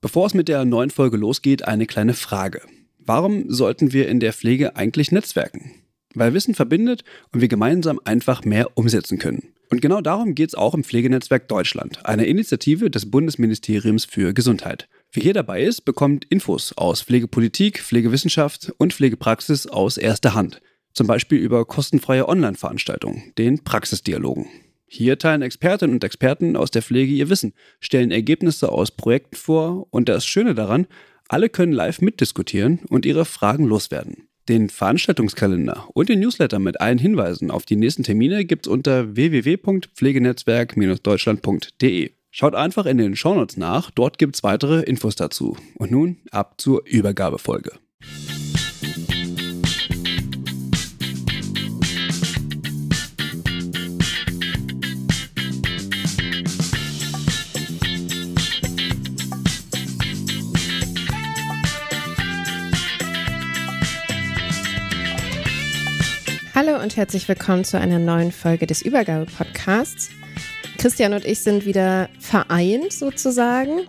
Bevor es mit der neuen Folge losgeht, eine kleine Frage. Warum sollten wir in der Pflege eigentlich netzwerken? Weil Wissen verbindet und wir gemeinsam einfach mehr umsetzen können. Und genau darum geht es auch im Pflegenetzwerk Deutschland, einer Initiative des Bundesministeriums für Gesundheit. Wer hier dabei ist, bekommt Infos aus Pflegepolitik, Pflegewissenschaft und Pflegepraxis aus erster Hand. Zum Beispiel über kostenfreie Online-Veranstaltungen, den Praxisdialogen. Hier teilen Expertinnen und Experten aus der Pflege ihr Wissen, stellen Ergebnisse aus Projekten vor und das Schöne daran, alle können live mitdiskutieren und ihre Fragen loswerden. Den Veranstaltungskalender und den Newsletter mit allen Hinweisen auf die nächsten Termine gibt's unter www.pflegenetzwerk-deutschland.de. Schaut einfach in den Shownotes nach, dort gibt's weitere Infos dazu. Und nun ab zur Übergabefolge. Hallo und herzlich willkommen zu einer neuen Folge des Übergabe-Podcasts. Christian und ich sind wieder vereint sozusagen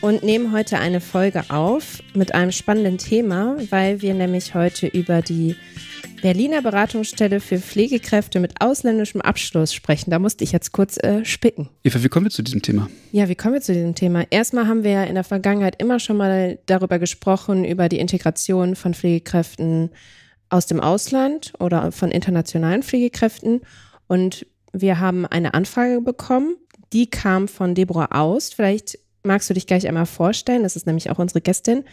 und nehmen heute eine Folge auf mit einem spannenden Thema, weil wir nämlich heute über die Berliner Beratungsstelle für Pflegekräfte mit ausländischem Abschluss sprechen. Da musste ich jetzt kurz äh, spicken. Eva, wie kommen wir zu diesem Thema? Ja, wie kommen wir zu diesem Thema? Erstmal haben wir ja in der Vergangenheit immer schon mal darüber gesprochen, über die Integration von Pflegekräften aus dem Ausland oder von internationalen Pflegekräften. Und wir haben eine Anfrage bekommen, die kam von Deborah Aust. Vielleicht magst du dich gleich einmal vorstellen, das ist nämlich auch unsere Gästin.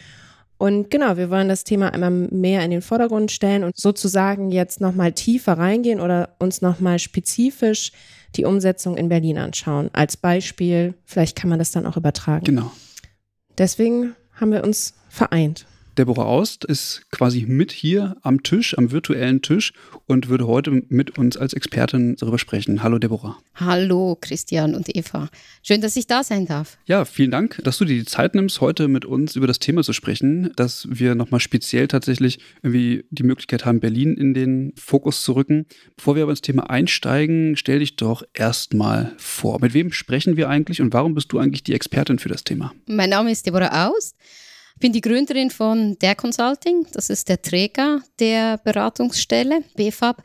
Und genau, wir wollen das Thema einmal mehr in den Vordergrund stellen und sozusagen jetzt nochmal tiefer reingehen oder uns nochmal spezifisch die Umsetzung in Berlin anschauen. Als Beispiel, vielleicht kann man das dann auch übertragen. Genau. Deswegen haben wir uns vereint. Deborah Aust ist quasi mit hier am Tisch, am virtuellen Tisch und würde heute mit uns als Expertin darüber sprechen. Hallo Deborah. Hallo Christian und Eva. Schön, dass ich da sein darf. Ja, vielen Dank, dass du dir die Zeit nimmst, heute mit uns über das Thema zu sprechen, dass wir nochmal speziell tatsächlich irgendwie die Möglichkeit haben, Berlin in den Fokus zu rücken. Bevor wir aber ins Thema einsteigen, stell dich doch erstmal vor. Mit wem sprechen wir eigentlich und warum bist du eigentlich die Expertin für das Thema? Mein Name ist Deborah Aust. Ich bin die Gründerin von der Consulting, das ist der Träger der Beratungsstelle, BFAB.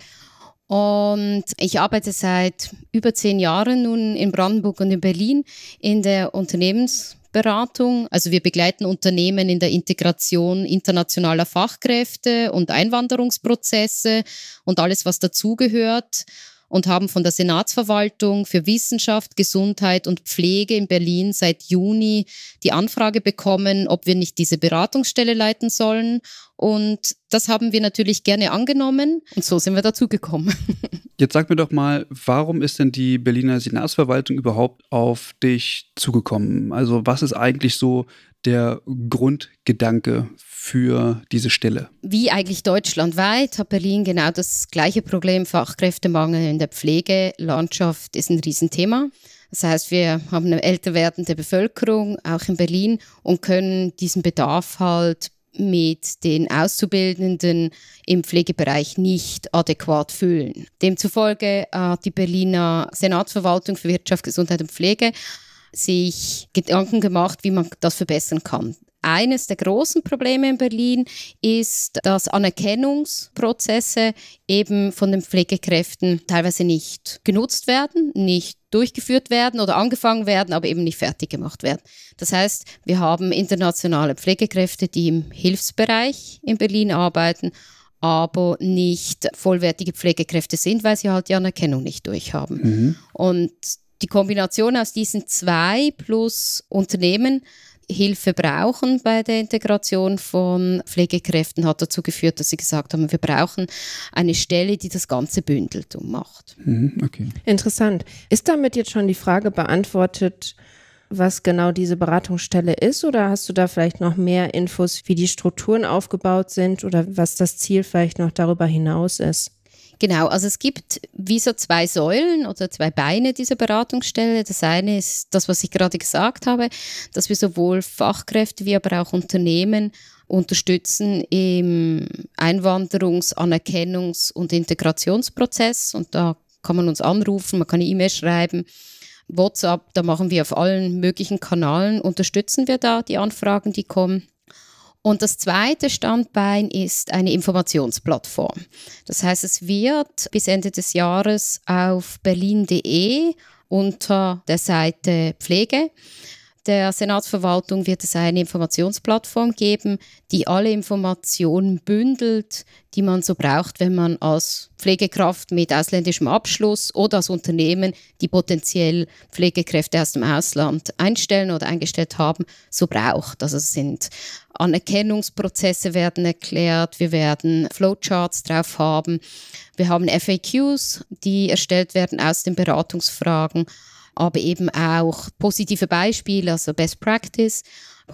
Und ich arbeite seit über zehn Jahren nun in Brandenburg und in Berlin in der Unternehmensberatung. Also wir begleiten Unternehmen in der Integration internationaler Fachkräfte und Einwanderungsprozesse und alles, was dazugehört und haben von der Senatsverwaltung für Wissenschaft, Gesundheit und Pflege in Berlin seit Juni die Anfrage bekommen, ob wir nicht diese Beratungsstelle leiten sollen. Und das haben wir natürlich gerne angenommen und so sind wir dazu gekommen. Jetzt sag mir doch mal, warum ist denn die Berliner Senatsverwaltung überhaupt auf dich zugekommen? Also was ist eigentlich so der Grundgedanke für diese Stelle? Wie eigentlich deutschlandweit hat Berlin genau das gleiche Problem. Fachkräftemangel in der Pflegelandschaft ist ein Riesenthema. Das heißt, wir haben eine älter werdende Bevölkerung, auch in Berlin, und können diesen Bedarf halt mit den Auszubildenden im Pflegebereich nicht adäquat füllen. Demzufolge hat die Berliner Senatsverwaltung für Wirtschaft, Gesundheit und Pflege sich Gedanken gemacht, wie man das verbessern kann. Eines der großen Probleme in Berlin ist, dass Anerkennungsprozesse eben von den Pflegekräften teilweise nicht genutzt werden, nicht durchgeführt werden oder angefangen werden, aber eben nicht fertig gemacht werden. Das heißt, wir haben internationale Pflegekräfte, die im Hilfsbereich in Berlin arbeiten, aber nicht vollwertige Pflegekräfte sind, weil sie halt die Anerkennung nicht durchhaben. Mhm. Und die Kombination aus diesen zwei plus Unternehmen Hilfe brauchen bei der Integration von Pflegekräften hat dazu geführt, dass sie gesagt haben, wir brauchen eine Stelle, die das Ganze bündelt und macht. Mhm, okay. Interessant. Ist damit jetzt schon die Frage beantwortet, was genau diese Beratungsstelle ist oder hast du da vielleicht noch mehr Infos, wie die Strukturen aufgebaut sind oder was das Ziel vielleicht noch darüber hinaus ist? Genau, also es gibt wie so zwei Säulen oder zwei Beine dieser Beratungsstelle. Das eine ist das, was ich gerade gesagt habe, dass wir sowohl Fachkräfte wie aber auch Unternehmen unterstützen im Einwanderungs-, Anerkennungs- und Integrationsprozess. Und da kann man uns anrufen, man kann eine E-Mail schreiben. WhatsApp, da machen wir auf allen möglichen Kanälen, unterstützen wir da die Anfragen, die kommen. Und das zweite Standbein ist eine Informationsplattform. Das heißt, es wird bis Ende des Jahres auf berlin.de unter der Seite Pflege der Senatsverwaltung wird es eine Informationsplattform geben, die alle Informationen bündelt, die man so braucht, wenn man als Pflegekraft mit ausländischem Abschluss oder als Unternehmen, die potenziell Pflegekräfte aus dem Ausland einstellen oder eingestellt haben, so braucht. Also es sind Anerkennungsprozesse werden erklärt, wir werden Flowcharts drauf haben, wir haben FAQs, die erstellt werden aus den Beratungsfragen aber eben auch positive Beispiele, also Best Practice.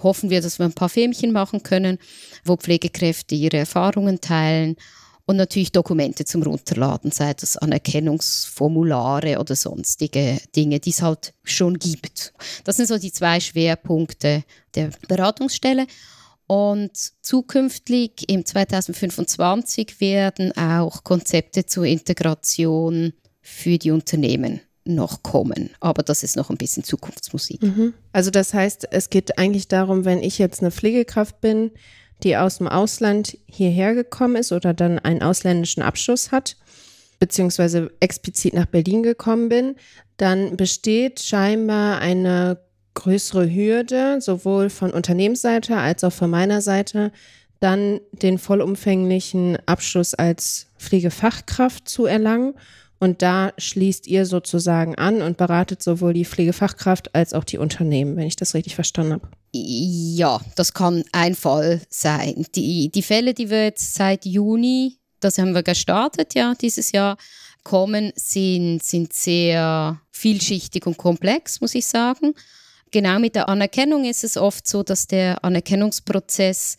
Hoffen wir, dass wir ein paar Filmchen machen können, wo Pflegekräfte ihre Erfahrungen teilen und natürlich Dokumente zum Runterladen, sei das Anerkennungsformulare oder sonstige Dinge, die es halt schon gibt. Das sind so die zwei Schwerpunkte der Beratungsstelle. Und zukünftig im 2025 werden auch Konzepte zur Integration für die Unternehmen noch kommen. Aber das ist noch ein bisschen Zukunftsmusik. Mhm. Also das heißt, es geht eigentlich darum, wenn ich jetzt eine Pflegekraft bin, die aus dem Ausland hierher gekommen ist oder dann einen ausländischen Abschluss hat, beziehungsweise explizit nach Berlin gekommen bin, dann besteht scheinbar eine größere Hürde, sowohl von Unternehmensseite als auch von meiner Seite, dann den vollumfänglichen Abschluss als Pflegefachkraft zu erlangen und da schließt ihr sozusagen an und beratet sowohl die Pflegefachkraft als auch die Unternehmen, wenn ich das richtig verstanden habe. Ja, das kann ein Fall sein. Die, die Fälle, die wir jetzt seit Juni, das haben wir gestartet, ja, dieses Jahr, kommen, sind, sind sehr vielschichtig und komplex, muss ich sagen. Genau mit der Anerkennung ist es oft so, dass der Anerkennungsprozess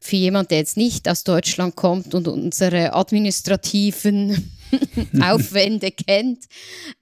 für jemanden, der jetzt nicht aus Deutschland kommt und unsere administrativen Aufwände kennt,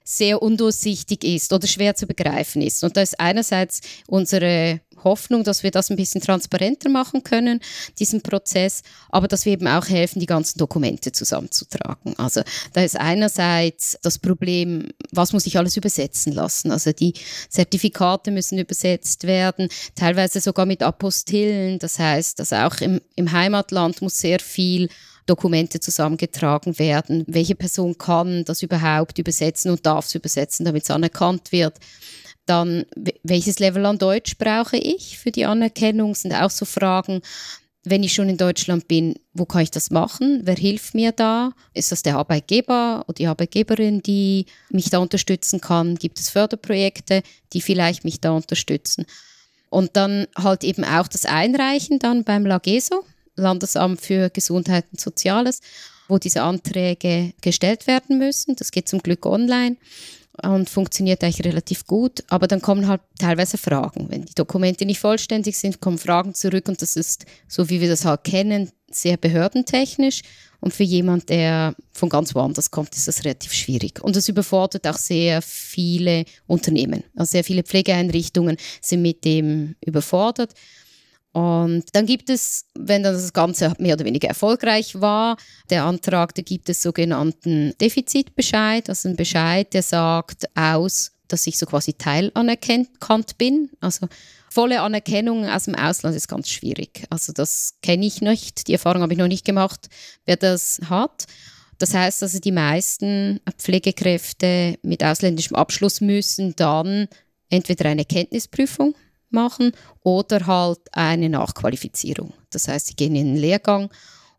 sehr undurchsichtig ist oder schwer zu begreifen ist. Und da ist einerseits unsere Hoffnung, dass wir das ein bisschen transparenter machen können, diesen Prozess, aber dass wir eben auch helfen, die ganzen Dokumente zusammenzutragen. Also da ist einerseits das Problem, was muss ich alles übersetzen lassen? Also die Zertifikate müssen übersetzt werden, teilweise sogar mit Apostillen. Das heißt, dass auch im, im Heimatland muss sehr viel Dokumente zusammengetragen werden. Welche Person kann das überhaupt übersetzen und darf es übersetzen, damit es anerkannt wird? Dann, welches Level an Deutsch brauche ich für die Anerkennung? Sind auch so Fragen. Wenn ich schon in Deutschland bin, wo kann ich das machen? Wer hilft mir da? Ist das der Arbeitgeber oder die Arbeitgeberin, die mich da unterstützen kann? Gibt es Förderprojekte, die vielleicht mich da unterstützen? Und dann halt eben auch das Einreichen dann beim Lageso, Landesamt für Gesundheit und Soziales, wo diese Anträge gestellt werden müssen. Das geht zum Glück online und funktioniert eigentlich relativ gut. Aber dann kommen halt teilweise Fragen. Wenn die Dokumente nicht vollständig sind, kommen Fragen zurück und das ist, so wie wir das halt kennen, sehr behördentechnisch. Und für jemanden, der von ganz woanders kommt, ist das relativ schwierig. Und das überfordert auch sehr viele Unternehmen. Also sehr viele Pflegeeinrichtungen sind mit dem überfordert. Und dann gibt es, wenn dann das Ganze mehr oder weniger erfolgreich war, der Antrag, da gibt es sogenannten Defizitbescheid, also einen Bescheid, der sagt aus, dass ich so quasi teilanerkannt bin. Also volle Anerkennung aus dem Ausland ist ganz schwierig. Also das kenne ich nicht, die Erfahrung habe ich noch nicht gemacht, wer das hat. Das heißt also, die meisten Pflegekräfte mit ausländischem Abschluss müssen dann entweder eine Kenntnisprüfung machen oder halt eine Nachqualifizierung. Das heißt, sie gehen in den Lehrgang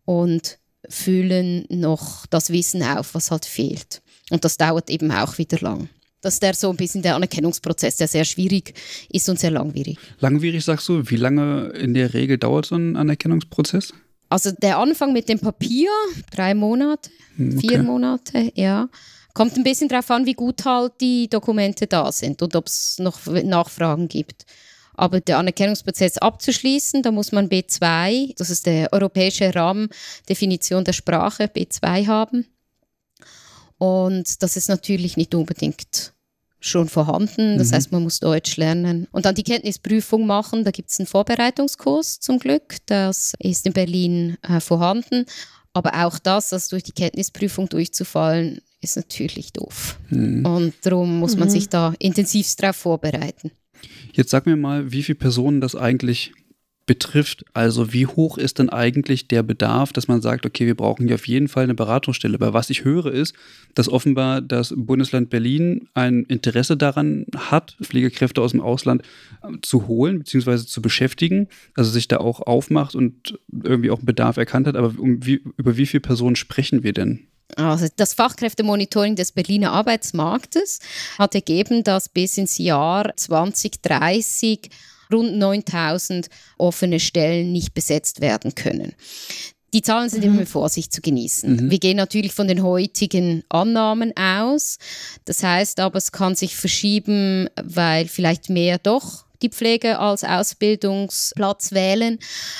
und füllen noch das Wissen auf, was halt fehlt. Und das dauert eben auch wieder lang. Das ist der so ein bisschen der Anerkennungsprozess, der sehr schwierig ist und sehr langwierig. Langwierig sagst du, wie lange in der Regel dauert so ein Anerkennungsprozess? Also der Anfang mit dem Papier, drei Monate, hm, okay. vier Monate, ja. Kommt ein bisschen darauf an, wie gut halt die Dokumente da sind und ob es noch Nachfragen gibt. Aber der Anerkennungsprozess abzuschließen, da muss man B2, das ist der europäische Rahmendefinition der Sprache, B2 haben. Und das ist natürlich nicht unbedingt schon vorhanden. Das mhm. heißt, man muss Deutsch lernen. Und dann die Kenntnisprüfung machen. Da gibt es einen Vorbereitungskurs zum Glück. Das ist in Berlin äh, vorhanden. Aber auch das, das durch die Kenntnisprüfung durchzufallen, ist natürlich doof. Mhm. Und darum muss man mhm. sich da intensivst darauf vorbereiten. Jetzt sag mir mal, wie viele Personen das eigentlich betrifft. Also wie hoch ist denn eigentlich der Bedarf, dass man sagt, okay, wir brauchen hier auf jeden Fall eine Beratungsstelle. Weil was ich höre ist, dass offenbar das Bundesland Berlin ein Interesse daran hat, Pflegekräfte aus dem Ausland ähm, zu holen bzw. zu beschäftigen, also sich da auch aufmacht und irgendwie auch einen Bedarf erkannt hat. Aber um wie, über wie viele Personen sprechen wir denn? Also das Fachkräftemonitoring des Berliner Arbeitsmarktes hat ergeben, dass bis ins Jahr 2030 rund 9000 offene Stellen nicht besetzt werden können. Die Zahlen sind mhm. immer mit Vorsicht zu genießen. Mhm. Wir gehen natürlich von den heutigen Annahmen aus. Das heißt aber, es kann sich verschieben, weil vielleicht mehr doch die Pflege als Ausbildungsplatz wählen.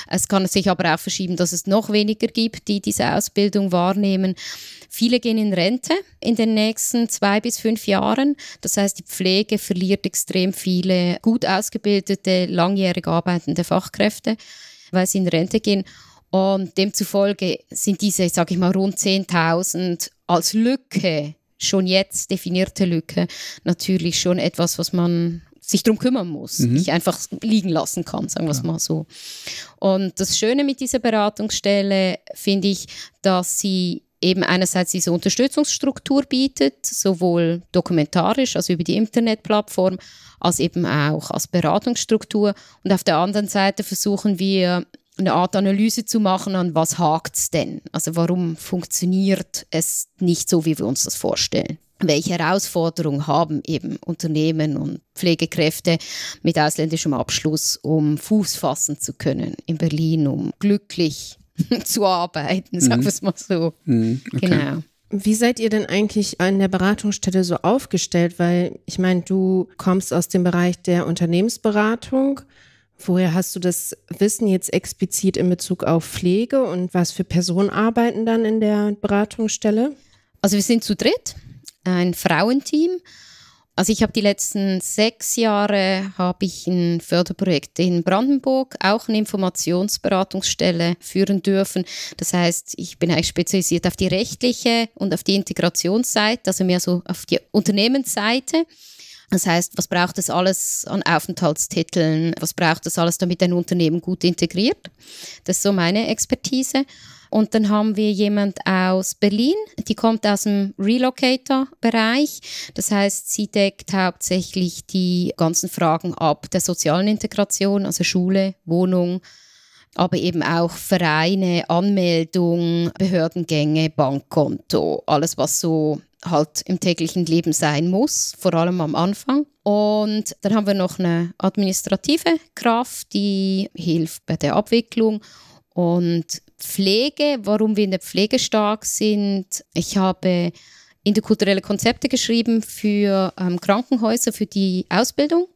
Es kann sich aber auch verschieben, dass es noch weniger gibt, die diese Ausbildung wahrnehmen. Viele gehen in Rente in den nächsten zwei bis fünf Jahren. Das heißt, die Pflege verliert extrem viele gut ausgebildete, langjährig arbeitende Fachkräfte, weil sie in Rente gehen. Und demzufolge sind diese, sage ich mal, rund 10.000 als Lücke schon jetzt definierte Lücke natürlich schon etwas, was man sich darum kümmern muss, mhm. ich einfach liegen lassen kann, sagen wir es ja. mal so. Und das Schöne mit dieser Beratungsstelle finde ich, dass sie eben einerseits diese Unterstützungsstruktur bietet, sowohl dokumentarisch, also über die Internetplattform, als eben auch als Beratungsstruktur. Und auf der anderen Seite versuchen wir, eine Art Analyse zu machen, an was hakt es denn? Also warum funktioniert es nicht so, wie wir uns das vorstellen? welche Herausforderungen haben eben Unternehmen und Pflegekräfte mit ausländischem Abschluss, um Fuß fassen zu können in Berlin, um glücklich zu arbeiten, mhm. sagen wir es mal so. Mhm, okay. Genau. Wie seid ihr denn eigentlich an der Beratungsstelle so aufgestellt? Weil ich meine, du kommst aus dem Bereich der Unternehmensberatung. Woher hast du das Wissen jetzt explizit in Bezug auf Pflege und was für Personen arbeiten dann in der Beratungsstelle? Also wir sind zu dritt ein Frauenteam. Also ich habe die letzten sechs Jahre habe ich ein Förderprojekt in Brandenburg, auch eine Informationsberatungsstelle führen dürfen. Das heißt, ich bin eigentlich spezialisiert auf die rechtliche und auf die Integrationsseite, also mehr so auf die Unternehmensseite. Das heißt, was braucht es alles an Aufenthaltstiteln? Was braucht es alles, damit ein Unternehmen gut integriert? Das ist so meine Expertise. Und dann haben wir jemand aus Berlin, die kommt aus dem Relocator-Bereich. Das heißt, sie deckt hauptsächlich die ganzen Fragen ab der sozialen Integration, also Schule, Wohnung, aber eben auch Vereine, Anmeldung, Behördengänge, Bankkonto, alles was so halt im täglichen Leben sein muss, vor allem am Anfang. Und dann haben wir noch eine administrative Kraft, die hilft bei der Abwicklung und Pflege, warum wir in der Pflege stark sind. Ich habe interkulturelle Konzepte geschrieben für ähm, Krankenhäuser, für die Ausbildung.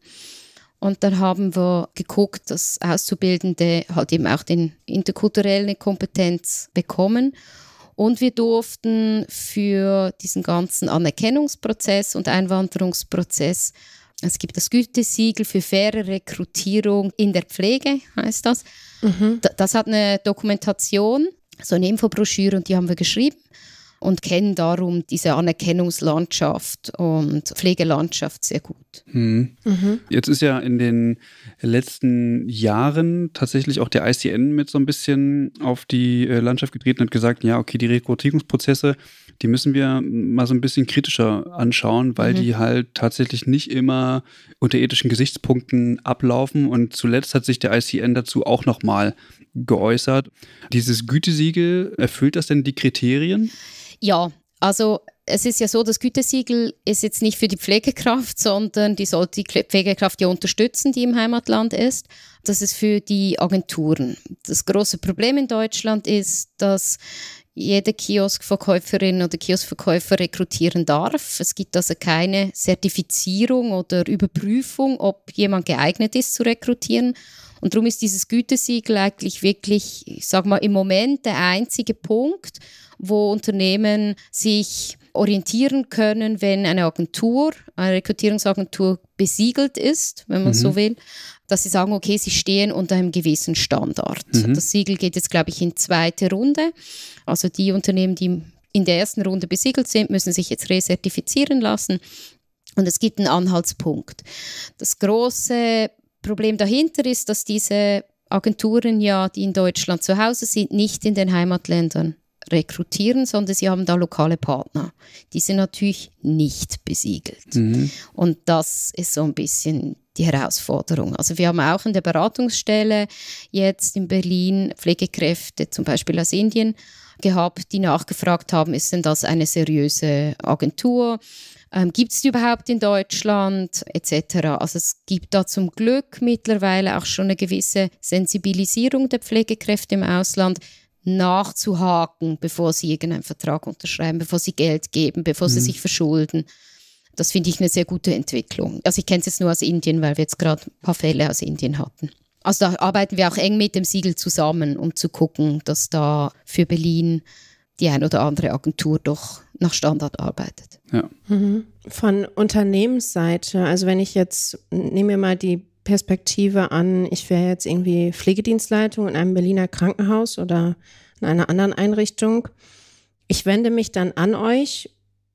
Und dann haben wir geguckt, dass Auszubildende halt eben auch den interkulturelle Kompetenz bekommen. Und wir durften für diesen ganzen Anerkennungsprozess und Einwanderungsprozess, es gibt das Gütesiegel für faire Rekrutierung in der Pflege, heißt das, Mhm. Das hat eine Dokumentation, so eine Infobroschüre und die haben wir geschrieben und kennen darum diese Anerkennungslandschaft und Pflegelandschaft sehr gut. Hm. Mhm. Jetzt ist ja in den letzten Jahren tatsächlich auch der ICN mit so ein bisschen auf die äh, Landschaft getreten und hat gesagt, ja, okay, die Rekrutierungsprozesse, die müssen wir mal so ein bisschen kritischer anschauen, weil mhm. die halt tatsächlich nicht immer unter ethischen Gesichtspunkten ablaufen. Und zuletzt hat sich der ICN dazu auch nochmal geäußert. Dieses Gütesiegel, erfüllt das denn die Kriterien? Ja, also es ist ja so, das Gütesiegel ist jetzt nicht für die Pflegekraft, sondern die sollte die Pflegekraft ja unterstützen, die im Heimatland ist. Das ist für die Agenturen. Das große Problem in Deutschland ist, dass jede Kioskverkäuferin oder Kioskverkäufer rekrutieren darf. Es gibt also keine Zertifizierung oder Überprüfung, ob jemand geeignet ist zu rekrutieren. Und darum ist dieses Gütesiegel eigentlich wirklich, ich sag mal, im Moment der einzige Punkt, wo Unternehmen sich orientieren können, wenn eine Agentur, eine Rekrutierungsagentur besiegelt ist, wenn man mhm. so will, dass sie sagen, okay, sie stehen unter einem gewissen Standard. Mhm. Das Siegel geht jetzt, glaube ich, in zweite Runde. Also die Unternehmen, die in der ersten Runde besiegelt sind, müssen sich jetzt resertifizieren lassen. Und es gibt einen Anhaltspunkt. Das große Problem dahinter ist, dass diese Agenturen ja, die in Deutschland zu Hause sind, nicht in den Heimatländern rekrutieren, sondern sie haben da lokale Partner. Die sind natürlich nicht besiegelt. Mhm. Und das ist so ein bisschen die Herausforderung. Also wir haben auch in der Beratungsstelle jetzt in Berlin Pflegekräfte zum Beispiel aus Indien gehabt, die nachgefragt haben, ist denn das eine seriöse Agentur? Ähm, gibt es die überhaupt in Deutschland etc. Also es gibt da zum Glück mittlerweile auch schon eine gewisse Sensibilisierung der Pflegekräfte im Ausland, nachzuhaken, bevor sie irgendeinen Vertrag unterschreiben, bevor sie Geld geben, bevor mhm. sie sich verschulden. Das finde ich eine sehr gute Entwicklung. Also ich kenne es jetzt nur aus Indien, weil wir jetzt gerade ein paar Fälle aus Indien hatten. Also da arbeiten wir auch eng mit dem Siegel zusammen, um zu gucken, dass da für Berlin die ein oder andere Agentur doch nach Standard arbeitet. Ja. Mhm. Von Unternehmensseite, also wenn ich jetzt, nehmen wir mal die Perspektive an, ich wäre jetzt irgendwie Pflegedienstleitung in einem Berliner Krankenhaus oder in einer anderen Einrichtung. Ich wende mich dann an euch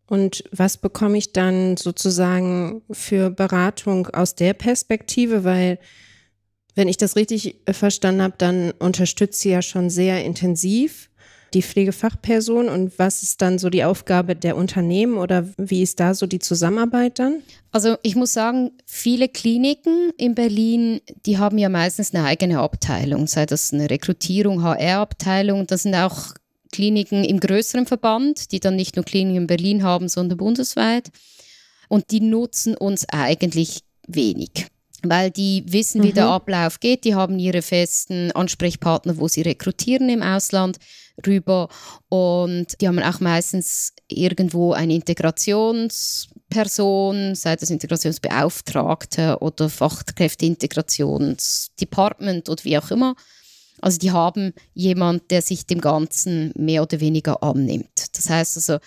und was bekomme ich dann sozusagen für Beratung aus der Perspektive? Weil, wenn ich das richtig verstanden habe, dann unterstützt sie ja schon sehr intensiv die Pflegefachperson und was ist dann so die Aufgabe der Unternehmen oder wie ist da so die Zusammenarbeit dann? Also ich muss sagen, viele Kliniken in Berlin, die haben ja meistens eine eigene Abteilung, sei das eine Rekrutierung, HR-Abteilung, das sind auch Kliniken im größeren Verband, die dann nicht nur Kliniken in Berlin haben, sondern bundesweit. Und die nutzen uns eigentlich wenig weil die wissen, wie mhm. der Ablauf geht. Die haben ihre festen Ansprechpartner, wo sie rekrutieren im Ausland rüber. Und die haben auch meistens irgendwo eine Integrationsperson, sei das Integrationsbeauftragte oder Fachkräfteintegrationsdepartment oder wie auch immer. Also die haben jemand, der sich dem Ganzen mehr oder weniger annimmt. Das heißt also,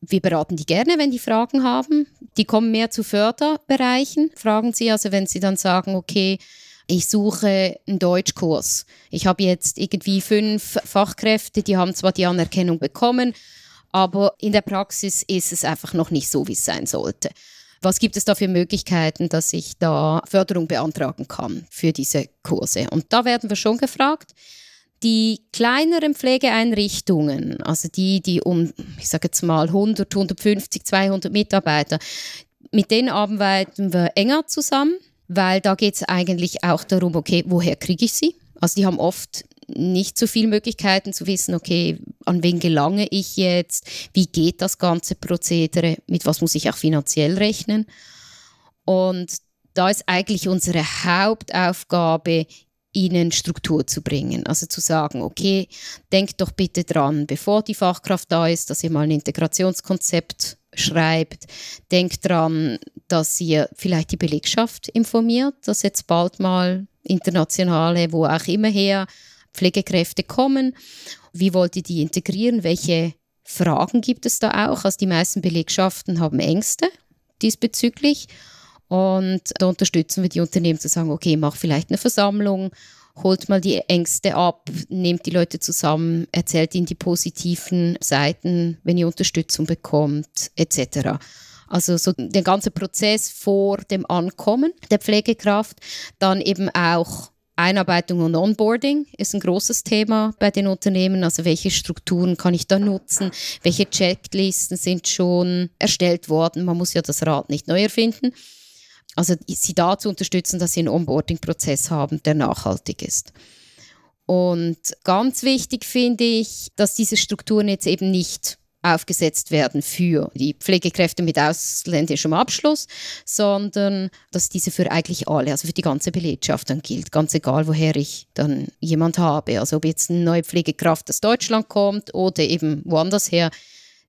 wir beraten die gerne, wenn die Fragen haben. Die kommen mehr zu Förderbereichen, fragen sie. Also wenn sie dann sagen, okay, ich suche einen Deutschkurs. Ich habe jetzt irgendwie fünf Fachkräfte, die haben zwar die Anerkennung bekommen, aber in der Praxis ist es einfach noch nicht so, wie es sein sollte. Was gibt es da für Möglichkeiten, dass ich da Förderung beantragen kann für diese Kurse? Und da werden wir schon gefragt. Die kleineren Pflegeeinrichtungen, also die, die um, ich sage jetzt mal 100, 150, 200 Mitarbeiter, mit denen arbeiten wir enger zusammen weil da geht es eigentlich auch darum, okay, woher kriege ich sie? Also die haben oft nicht so viele Möglichkeiten zu wissen, okay, an wen gelange ich jetzt, wie geht das ganze Prozedere, mit was muss ich auch finanziell rechnen. Und da ist eigentlich unsere Hauptaufgabe, ihnen Struktur zu bringen. Also zu sagen, okay, denkt doch bitte dran, bevor die Fachkraft da ist, dass ihr mal ein Integrationskonzept schreibt. Denkt dran, dass ihr vielleicht die Belegschaft informiert, dass jetzt bald mal internationale, wo auch immer her, Pflegekräfte kommen. Wie wollt ihr die integrieren? Welche Fragen gibt es da auch? Also die meisten Belegschaften haben Ängste diesbezüglich. Und da unterstützen wir die Unternehmen zu sagen, okay, mach vielleicht eine Versammlung, holt mal die Ängste ab, nehmt die Leute zusammen, erzählt ihnen die positiven Seiten, wenn ihr Unterstützung bekommt, etc also so den ganzen Prozess vor dem Ankommen der Pflegekraft, dann eben auch Einarbeitung und Onboarding ist ein großes Thema bei den Unternehmen. Also welche Strukturen kann ich da nutzen? Welche Checklisten sind schon erstellt worden? Man muss ja das Rad nicht neu erfinden. Also sie da zu unterstützen, dass sie einen Onboarding-Prozess haben, der nachhaltig ist. Und ganz wichtig finde ich, dass diese Strukturen jetzt eben nicht aufgesetzt werden für die Pflegekräfte mit ausländischem Abschluss, sondern dass diese für eigentlich alle, also für die ganze Belegschaft dann gilt, ganz egal, woher ich dann jemand habe. Also ob jetzt eine neue Pflegekraft aus Deutschland kommt oder eben woanders her.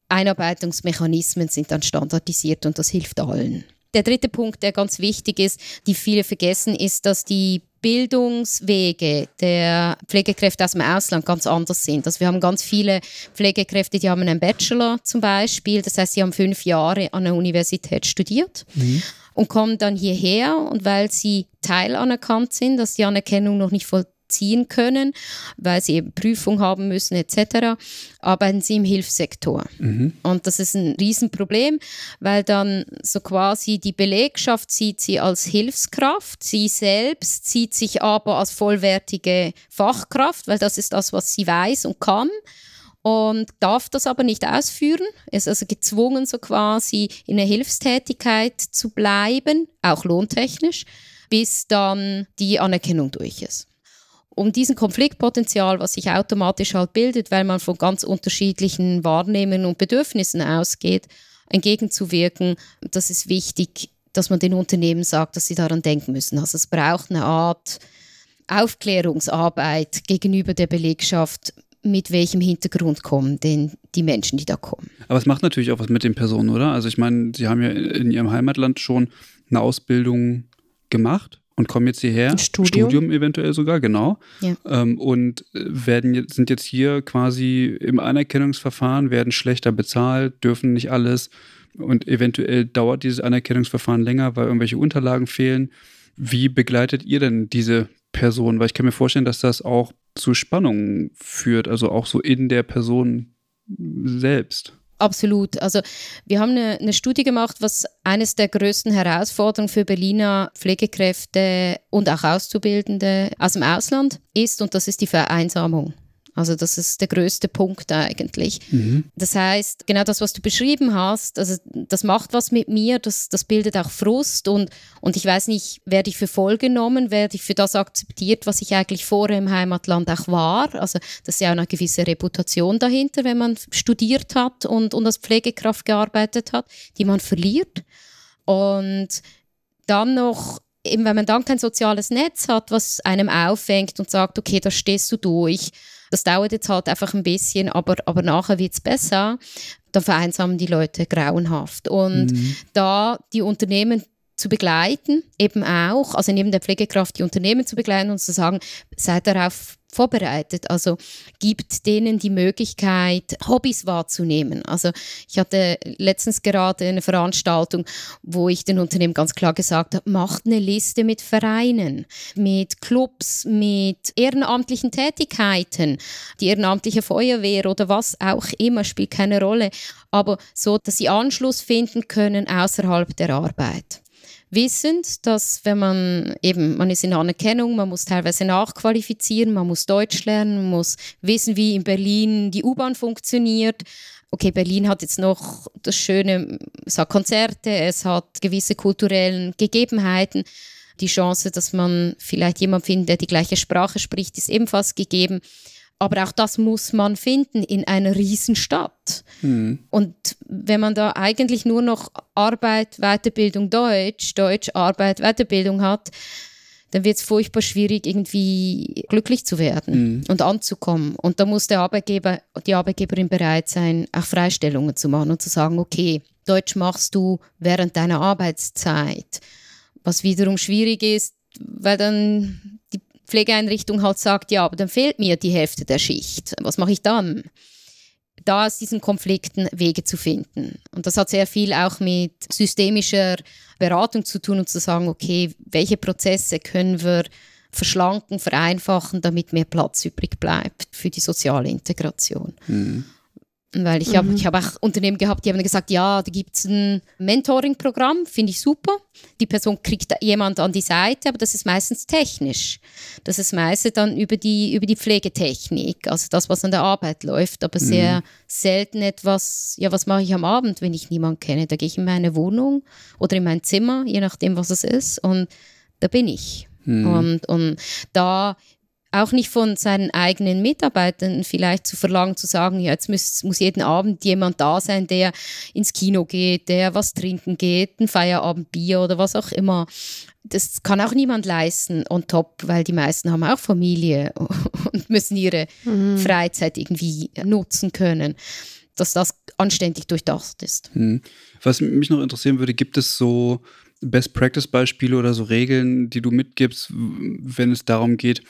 Einarbeitungsmechanismen sind dann standardisiert und das hilft allen der dritte Punkt, der ganz wichtig ist, die viele vergessen, ist, dass die Bildungswege der Pflegekräfte aus dem Ausland ganz anders sind. Also wir haben ganz viele Pflegekräfte, die haben einen Bachelor zum Beispiel, das heißt, sie haben fünf Jahre an der Universität studiert mhm. und kommen dann hierher und weil sie teilanerkannt sind, dass die Anerkennung noch nicht voll ziehen können, weil sie eben Prüfung haben müssen etc., arbeiten sie im Hilfssektor. Mhm. Und das ist ein Riesenproblem, weil dann so quasi die Belegschaft sieht sie als Hilfskraft, sie selbst sieht sich aber als vollwertige Fachkraft, weil das ist das, was sie weiß und kann und darf das aber nicht ausführen, ist also gezwungen, so quasi in der Hilfstätigkeit zu bleiben, auch lohntechnisch, bis dann die Anerkennung durch ist um diesen Konfliktpotenzial, was sich automatisch halt bildet, weil man von ganz unterschiedlichen Wahrnehmungen und Bedürfnissen ausgeht, entgegenzuwirken. Das ist wichtig, dass man den Unternehmen sagt, dass sie daran denken müssen. Also es braucht eine Art Aufklärungsarbeit gegenüber der Belegschaft, mit welchem Hintergrund kommen denn die Menschen, die da kommen. Aber es macht natürlich auch was mit den Personen, oder? Also ich meine, Sie haben ja in Ihrem Heimatland schon eine Ausbildung gemacht und kommen jetzt hierher. Studium, Studium eventuell sogar, genau. Ja. Ähm, und äh, werden, sind jetzt hier quasi im Anerkennungsverfahren, werden schlechter bezahlt, dürfen nicht alles. Und eventuell dauert dieses Anerkennungsverfahren länger, weil irgendwelche Unterlagen fehlen. Wie begleitet ihr denn diese Person? Weil ich kann mir vorstellen, dass das auch zu Spannungen führt, also auch so in der Person selbst. Absolut. Also wir haben eine, eine, Studie gemacht, was eines der größten Herausforderungen für Berliner Pflegekräfte und auch Auszubildende aus dem Ausland ist, und das ist die Vereinsamung. Also das ist der größte Punkt eigentlich. Mhm. Das heißt, genau das, was du beschrieben hast, also das macht was mit mir, das, das bildet auch Frust und, und ich weiß nicht, werde ich für voll genommen, werde ich für das akzeptiert, was ich eigentlich vorher im Heimatland auch war. Also das ist ja auch eine gewisse Reputation dahinter, wenn man studiert hat und, und als Pflegekraft gearbeitet hat, die man verliert. Und dann noch eben wenn man dann kein soziales Netz hat, was einem auffängt und sagt, okay, da stehst du durch, das dauert jetzt halt einfach ein bisschen, aber, aber nachher wird es besser. Da vereinsamen die Leute grauenhaft. Und mhm. da die Unternehmen zu begleiten, eben auch, also neben der Pflegekraft die Unternehmen zu begleiten und zu sagen, seid darauf vorbereitet. Also gibt denen die Möglichkeit, Hobbys wahrzunehmen. Also ich hatte letztens gerade eine Veranstaltung, wo ich den Unternehmen ganz klar gesagt habe, macht eine Liste mit Vereinen, mit Clubs, mit ehrenamtlichen Tätigkeiten, die ehrenamtliche Feuerwehr oder was auch immer, spielt keine Rolle. Aber so, dass sie Anschluss finden können außerhalb der Arbeit wissend, dass wenn man eben, man ist in Anerkennung, man muss teilweise nachqualifizieren, man muss Deutsch lernen, man muss wissen, wie in Berlin die U-Bahn funktioniert. Okay, Berlin hat jetzt noch das Schöne, es hat Konzerte, es hat gewisse kulturellen Gegebenheiten. Die Chance, dass man vielleicht jemanden findet, der die gleiche Sprache spricht, ist ebenfalls gegeben. Aber auch das muss man finden in einer Riesenstadt. Mhm. Und wenn man da eigentlich nur noch Arbeit, Weiterbildung, Deutsch, Deutsch, Arbeit, Weiterbildung hat, dann wird es furchtbar schwierig, irgendwie glücklich zu werden mhm. und anzukommen. Und da muss der Arbeitgeber, die Arbeitgeberin bereit sein, auch Freistellungen zu machen und zu sagen, okay, Deutsch machst du während deiner Arbeitszeit. Was wiederum schwierig ist, weil dann Pflegeeinrichtung halt sagt, ja, aber dann fehlt mir die Hälfte der Schicht. Was mache ich dann? Da aus diesen Konflikten Wege zu finden. Und das hat sehr viel auch mit systemischer Beratung zu tun und zu sagen, okay, welche Prozesse können wir verschlanken, vereinfachen, damit mehr Platz übrig bleibt für die soziale Integration. Mhm. Weil ich habe mhm. hab auch Unternehmen gehabt, die haben gesagt, ja, da gibt es ein Mentoring-Programm, finde ich super. Die Person kriegt jemand an die Seite, aber das ist meistens technisch. Das ist meistens dann über die, über die Pflegetechnik, also das, was an der Arbeit läuft, aber mhm. sehr selten etwas, ja, was mache ich am Abend, wenn ich niemanden kenne? Da gehe ich in meine Wohnung oder in mein Zimmer, je nachdem, was es ist, und da bin ich. Mhm. Und, und da auch nicht von seinen eigenen Mitarbeitern vielleicht zu verlangen, zu sagen, ja, jetzt muss, muss jeden Abend jemand da sein, der ins Kino geht, der was trinken geht, ein Feierabendbier oder was auch immer. Das kann auch niemand leisten on top, weil die meisten haben auch Familie und müssen ihre mhm. Freizeit irgendwie nutzen können, dass das anständig durchdacht ist. Mhm. Was mich noch interessieren würde, gibt es so Best-Practice-Beispiele oder so Regeln, die du mitgibst, wenn es darum geht,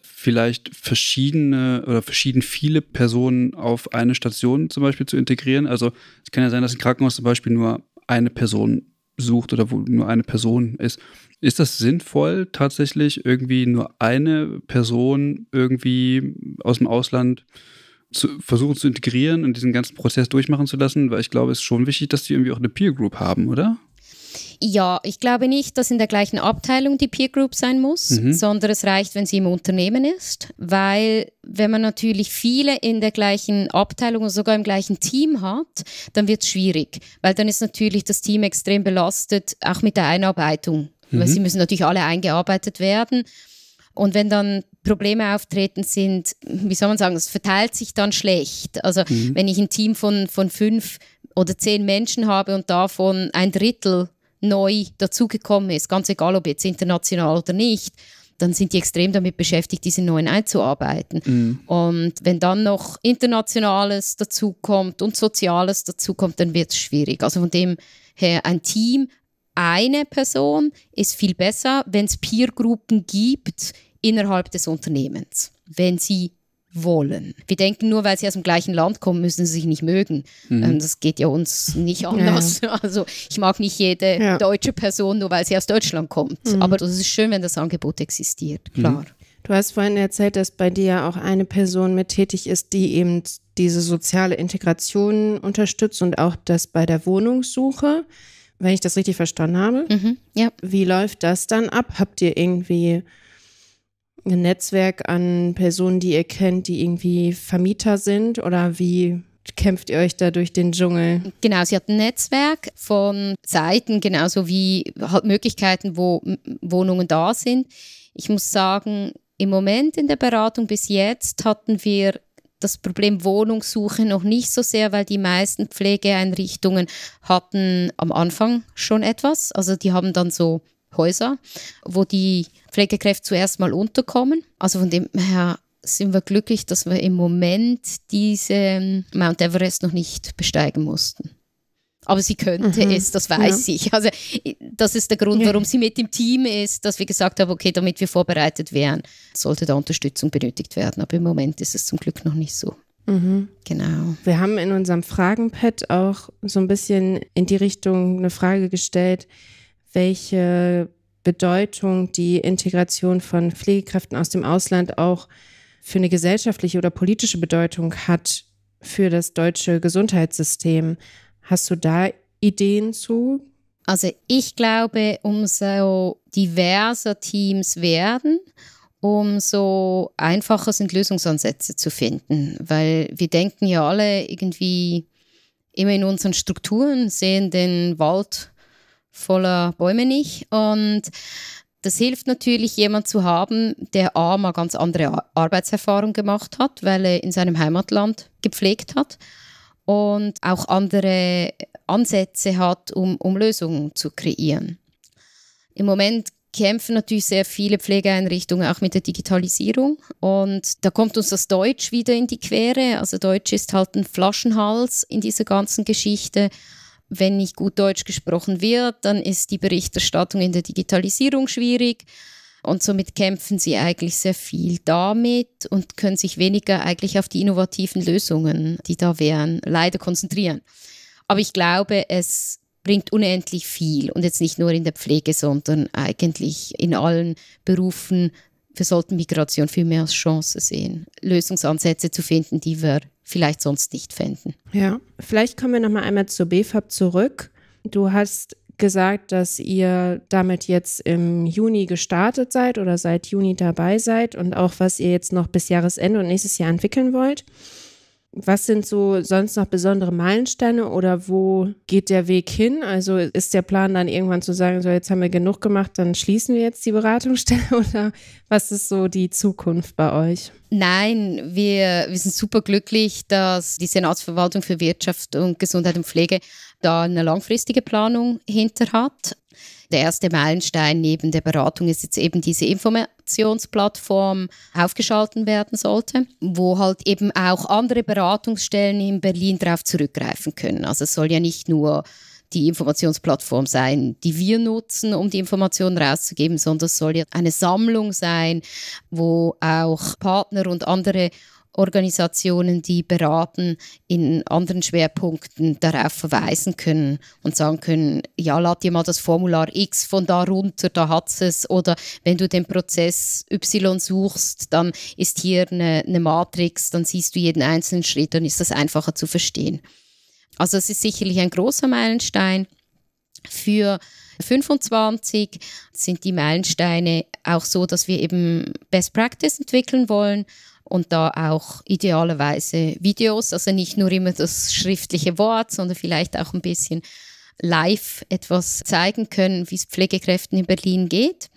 vielleicht verschiedene oder verschieden viele Personen auf eine Station zum Beispiel zu integrieren. Also es kann ja sein, dass ein Krankenhaus zum Beispiel nur eine Person sucht oder wo nur eine Person ist. Ist das sinnvoll, tatsächlich irgendwie nur eine Person irgendwie aus dem Ausland zu versuchen zu integrieren und diesen ganzen Prozess durchmachen zu lassen? Weil ich glaube, es ist schon wichtig, dass die irgendwie auch eine Peer Group haben, oder? Ja, ich glaube nicht, dass in der gleichen Abteilung die Peer Group sein muss, mhm. sondern es reicht, wenn sie im Unternehmen ist, weil wenn man natürlich viele in der gleichen Abteilung und sogar im gleichen Team hat, dann wird es schwierig, weil dann ist natürlich das Team extrem belastet, auch mit der Einarbeitung, mhm. weil sie müssen natürlich alle eingearbeitet werden. Und wenn dann Probleme auftreten sind, wie soll man sagen, es verteilt sich dann schlecht. Also mhm. wenn ich ein Team von, von fünf oder zehn Menschen habe und davon ein Drittel neu dazugekommen ist, ganz egal ob jetzt international oder nicht, dann sind die extrem damit beschäftigt, diese neuen einzuarbeiten. Mhm. Und wenn dann noch Internationales dazukommt und Soziales dazukommt, dann wird es schwierig. Also von dem her ein Team, eine Person ist viel besser, wenn es Peergruppen gibt innerhalb des Unternehmens. Wenn sie wollen. Wir denken nur, weil sie aus dem gleichen Land kommen, müssen sie sich nicht mögen. Mhm. Ähm, das geht ja uns nicht anders. Ja. Also ich mag nicht jede ja. deutsche Person, nur weil sie aus Deutschland kommt. Mhm. Aber es ist schön, wenn das Angebot existiert, mhm. klar. Mhm. Du hast vorhin erzählt, dass bei dir ja auch eine Person mit tätig ist, die eben diese soziale Integration unterstützt und auch das bei der Wohnungssuche, wenn ich das richtig verstanden habe. Mhm. Ja. Wie läuft das dann ab? Habt ihr irgendwie ein Netzwerk an Personen, die ihr kennt, die irgendwie Vermieter sind oder wie kämpft ihr euch da durch den Dschungel? Genau, sie hat ein Netzwerk von Seiten, genauso wie halt Möglichkeiten, wo Wohnungen da sind. Ich muss sagen, im Moment in der Beratung bis jetzt hatten wir das Problem Wohnungssuche noch nicht so sehr, weil die meisten Pflegeeinrichtungen hatten am Anfang schon etwas. Also die haben dann so Häuser, wo die Pflegekräfte zuerst mal unterkommen. Also von dem her sind wir glücklich, dass wir im Moment diese ähm, Mount Everest noch nicht besteigen mussten. Aber sie könnte mhm. es, das weiß ja. ich. Also das ist der Grund, warum sie mit im Team ist, dass wir gesagt haben, okay, damit wir vorbereitet wären, sollte da Unterstützung benötigt werden. Aber im Moment ist es zum Glück noch nicht so. Mhm. Genau. Wir haben in unserem Fragenpad auch so ein bisschen in die Richtung eine Frage gestellt, welche Bedeutung die Integration von Pflegekräften aus dem Ausland auch für eine gesellschaftliche oder politische Bedeutung hat für das deutsche Gesundheitssystem. Hast du da Ideen zu? Also ich glaube, umso diverser Teams werden, umso einfacher sind Lösungsansätze zu finden, weil wir denken ja alle irgendwie immer in unseren Strukturen, sehen den Wald voller Bäume nicht. Und das hilft natürlich, jemand zu haben, der A, mal ganz andere Arbeitserfahrung gemacht hat, weil er in seinem Heimatland gepflegt hat und auch andere Ansätze hat, um, um Lösungen zu kreieren. Im Moment kämpfen natürlich sehr viele Pflegeeinrichtungen auch mit der Digitalisierung. Und da kommt uns das Deutsch wieder in die Quere. Also Deutsch ist halt ein Flaschenhals in dieser ganzen Geschichte wenn nicht gut Deutsch gesprochen wird, dann ist die Berichterstattung in der Digitalisierung schwierig. Und somit kämpfen sie eigentlich sehr viel damit und können sich weniger eigentlich auf die innovativen Lösungen, die da wären, leider konzentrieren. Aber ich glaube, es bringt unendlich viel und jetzt nicht nur in der Pflege, sondern eigentlich in allen Berufen. Wir sollten Migration viel mehr als Chance sehen, Lösungsansätze zu finden, die wir vielleicht sonst nicht fänden. Ja, vielleicht kommen wir nochmal einmal zur BFAP zurück. Du hast gesagt, dass ihr damit jetzt im Juni gestartet seid oder seit Juni dabei seid und auch was ihr jetzt noch bis Jahresende und nächstes Jahr entwickeln wollt. Was sind so sonst noch besondere Meilensteine oder wo geht der Weg hin? Also ist der Plan dann irgendwann zu sagen, so jetzt haben wir genug gemacht, dann schließen wir jetzt die Beratungsstelle oder was ist so die Zukunft bei euch? Nein, wir, wir sind super glücklich, dass die Senatsverwaltung für Wirtschaft und Gesundheit und Pflege da eine langfristige Planung hinter hat. Der erste Meilenstein neben der Beratung ist jetzt eben diese Informationsplattform aufgeschalten werden sollte, wo halt eben auch andere Beratungsstellen in Berlin darauf zurückgreifen können. Also es soll ja nicht nur die Informationsplattform sein, die wir nutzen, um die Informationen rauszugeben, sondern es soll ja eine Sammlung sein, wo auch Partner und andere Organisationen, die beraten, in anderen Schwerpunkten darauf verweisen können und sagen können, ja, lad dir mal das Formular X von da runter, da hat es. Oder wenn du den Prozess Y suchst, dann ist hier eine, eine Matrix, dann siehst du jeden einzelnen Schritt, dann ist das einfacher zu verstehen. Also es ist sicherlich ein großer Meilenstein für 25 sind die Meilensteine auch so, dass wir eben Best Practice entwickeln wollen und da auch idealerweise Videos, also nicht nur immer das schriftliche Wort, sondern vielleicht auch ein bisschen live etwas zeigen können, wie es Pflegekräften in Berlin geht.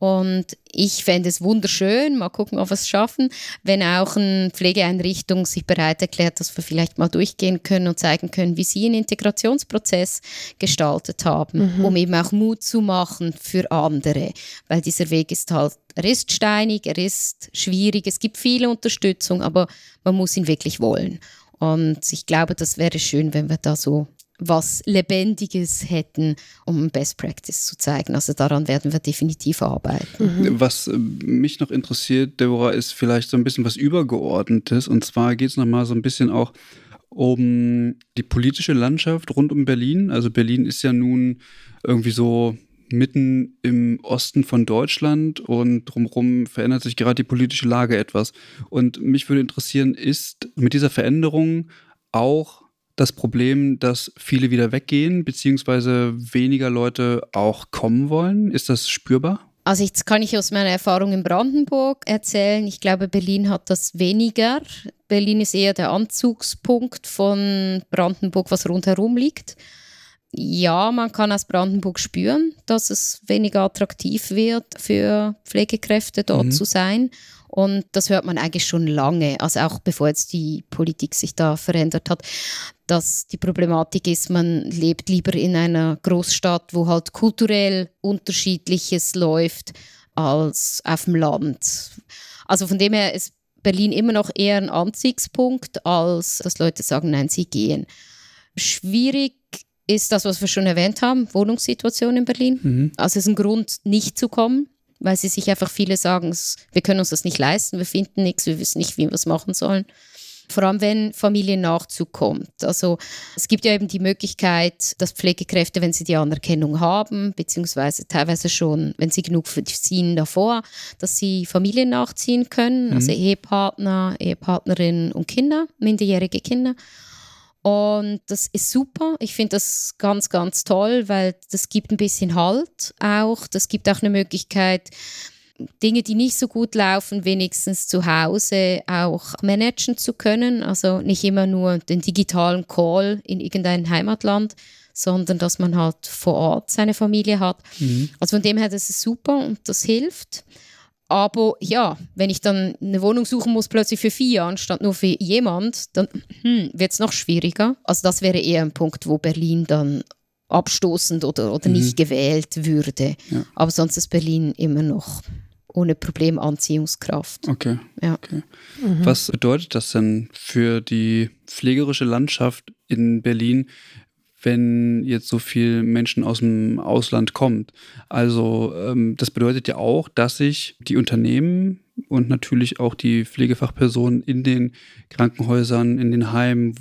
Und ich fände es wunderschön, mal gucken, ob wir es schaffen, wenn auch eine Pflegeeinrichtung sich bereit erklärt, dass wir vielleicht mal durchgehen können und zeigen können, wie sie einen Integrationsprozess gestaltet haben, mhm. um eben auch Mut zu machen für andere. Weil dieser Weg ist halt, er ist steinig, er ist schwierig, es gibt viele Unterstützung, aber man muss ihn wirklich wollen. Und ich glaube, das wäre schön, wenn wir da so was Lebendiges hätten, um Best Practice zu zeigen. Also daran werden wir definitiv arbeiten. Mhm. Was äh, mich noch interessiert, Deborah, ist vielleicht so ein bisschen was Übergeordnetes. Und zwar geht es nochmal so ein bisschen auch um die politische Landschaft rund um Berlin. Also Berlin ist ja nun irgendwie so mitten im Osten von Deutschland und drumherum verändert sich gerade die politische Lage etwas. Und mich würde interessieren, ist mit dieser Veränderung auch das Problem, dass viele wieder weggehen, beziehungsweise weniger Leute auch kommen wollen? Ist das spürbar? Also jetzt kann ich aus meiner Erfahrung in Brandenburg erzählen. Ich glaube, Berlin hat das weniger. Berlin ist eher der Anzugspunkt von Brandenburg, was rundherum liegt. Ja, man kann aus Brandenburg spüren, dass es weniger attraktiv wird, für Pflegekräfte dort mhm. zu sein. Und das hört man eigentlich schon lange, also auch bevor jetzt die Politik sich da verändert hat, dass die Problematik ist, man lebt lieber in einer Großstadt, wo halt kulturell unterschiedliches läuft, als auf dem Land. Also von dem her ist Berlin immer noch eher ein Anziehungspunkt, als dass Leute sagen, nein, sie gehen. Schwierig ist das, was wir schon erwähnt haben, Wohnungssituation in Berlin. Mhm. Also es ist ein Grund, nicht zu kommen weil sie sich einfach viele sagen, wir können uns das nicht leisten, wir finden nichts, wir wissen nicht, wie wir es machen sollen. Vor allem, wenn Familiennachzug kommt. Also es gibt ja eben die Möglichkeit, dass Pflegekräfte, wenn sie die Anerkennung haben, beziehungsweise teilweise schon, wenn sie genug verdienen davor, dass sie Familien nachziehen können, also mhm. also Ehepartner, Ehepartnerin und Kinder, minderjährige Kinder. Und das ist super. Ich finde das ganz, ganz toll, weil das gibt ein bisschen Halt auch. Das gibt auch eine Möglichkeit, Dinge, die nicht so gut laufen, wenigstens zu Hause auch managen zu können. Also nicht immer nur den digitalen Call in irgendein Heimatland, sondern dass man halt vor Ort seine Familie hat. Mhm. Also von dem her, das ist super und das hilft. Aber ja, wenn ich dann eine Wohnung suchen muss, plötzlich für vier anstatt nur für jemand, dann hm, wird es noch schwieriger. Also das wäre eher ein Punkt, wo Berlin dann abstoßend oder, oder mhm. nicht gewählt würde. Ja. Aber sonst ist Berlin immer noch ohne Problem Anziehungskraft. Okay. Ja. okay. Mhm. Was bedeutet das denn für die pflegerische Landschaft in Berlin, wenn jetzt so viel Menschen aus dem Ausland kommt. Also ähm, das bedeutet ja auch, dass sich die Unternehmen und natürlich auch die Pflegefachpersonen in den Krankenhäusern, in den Heimen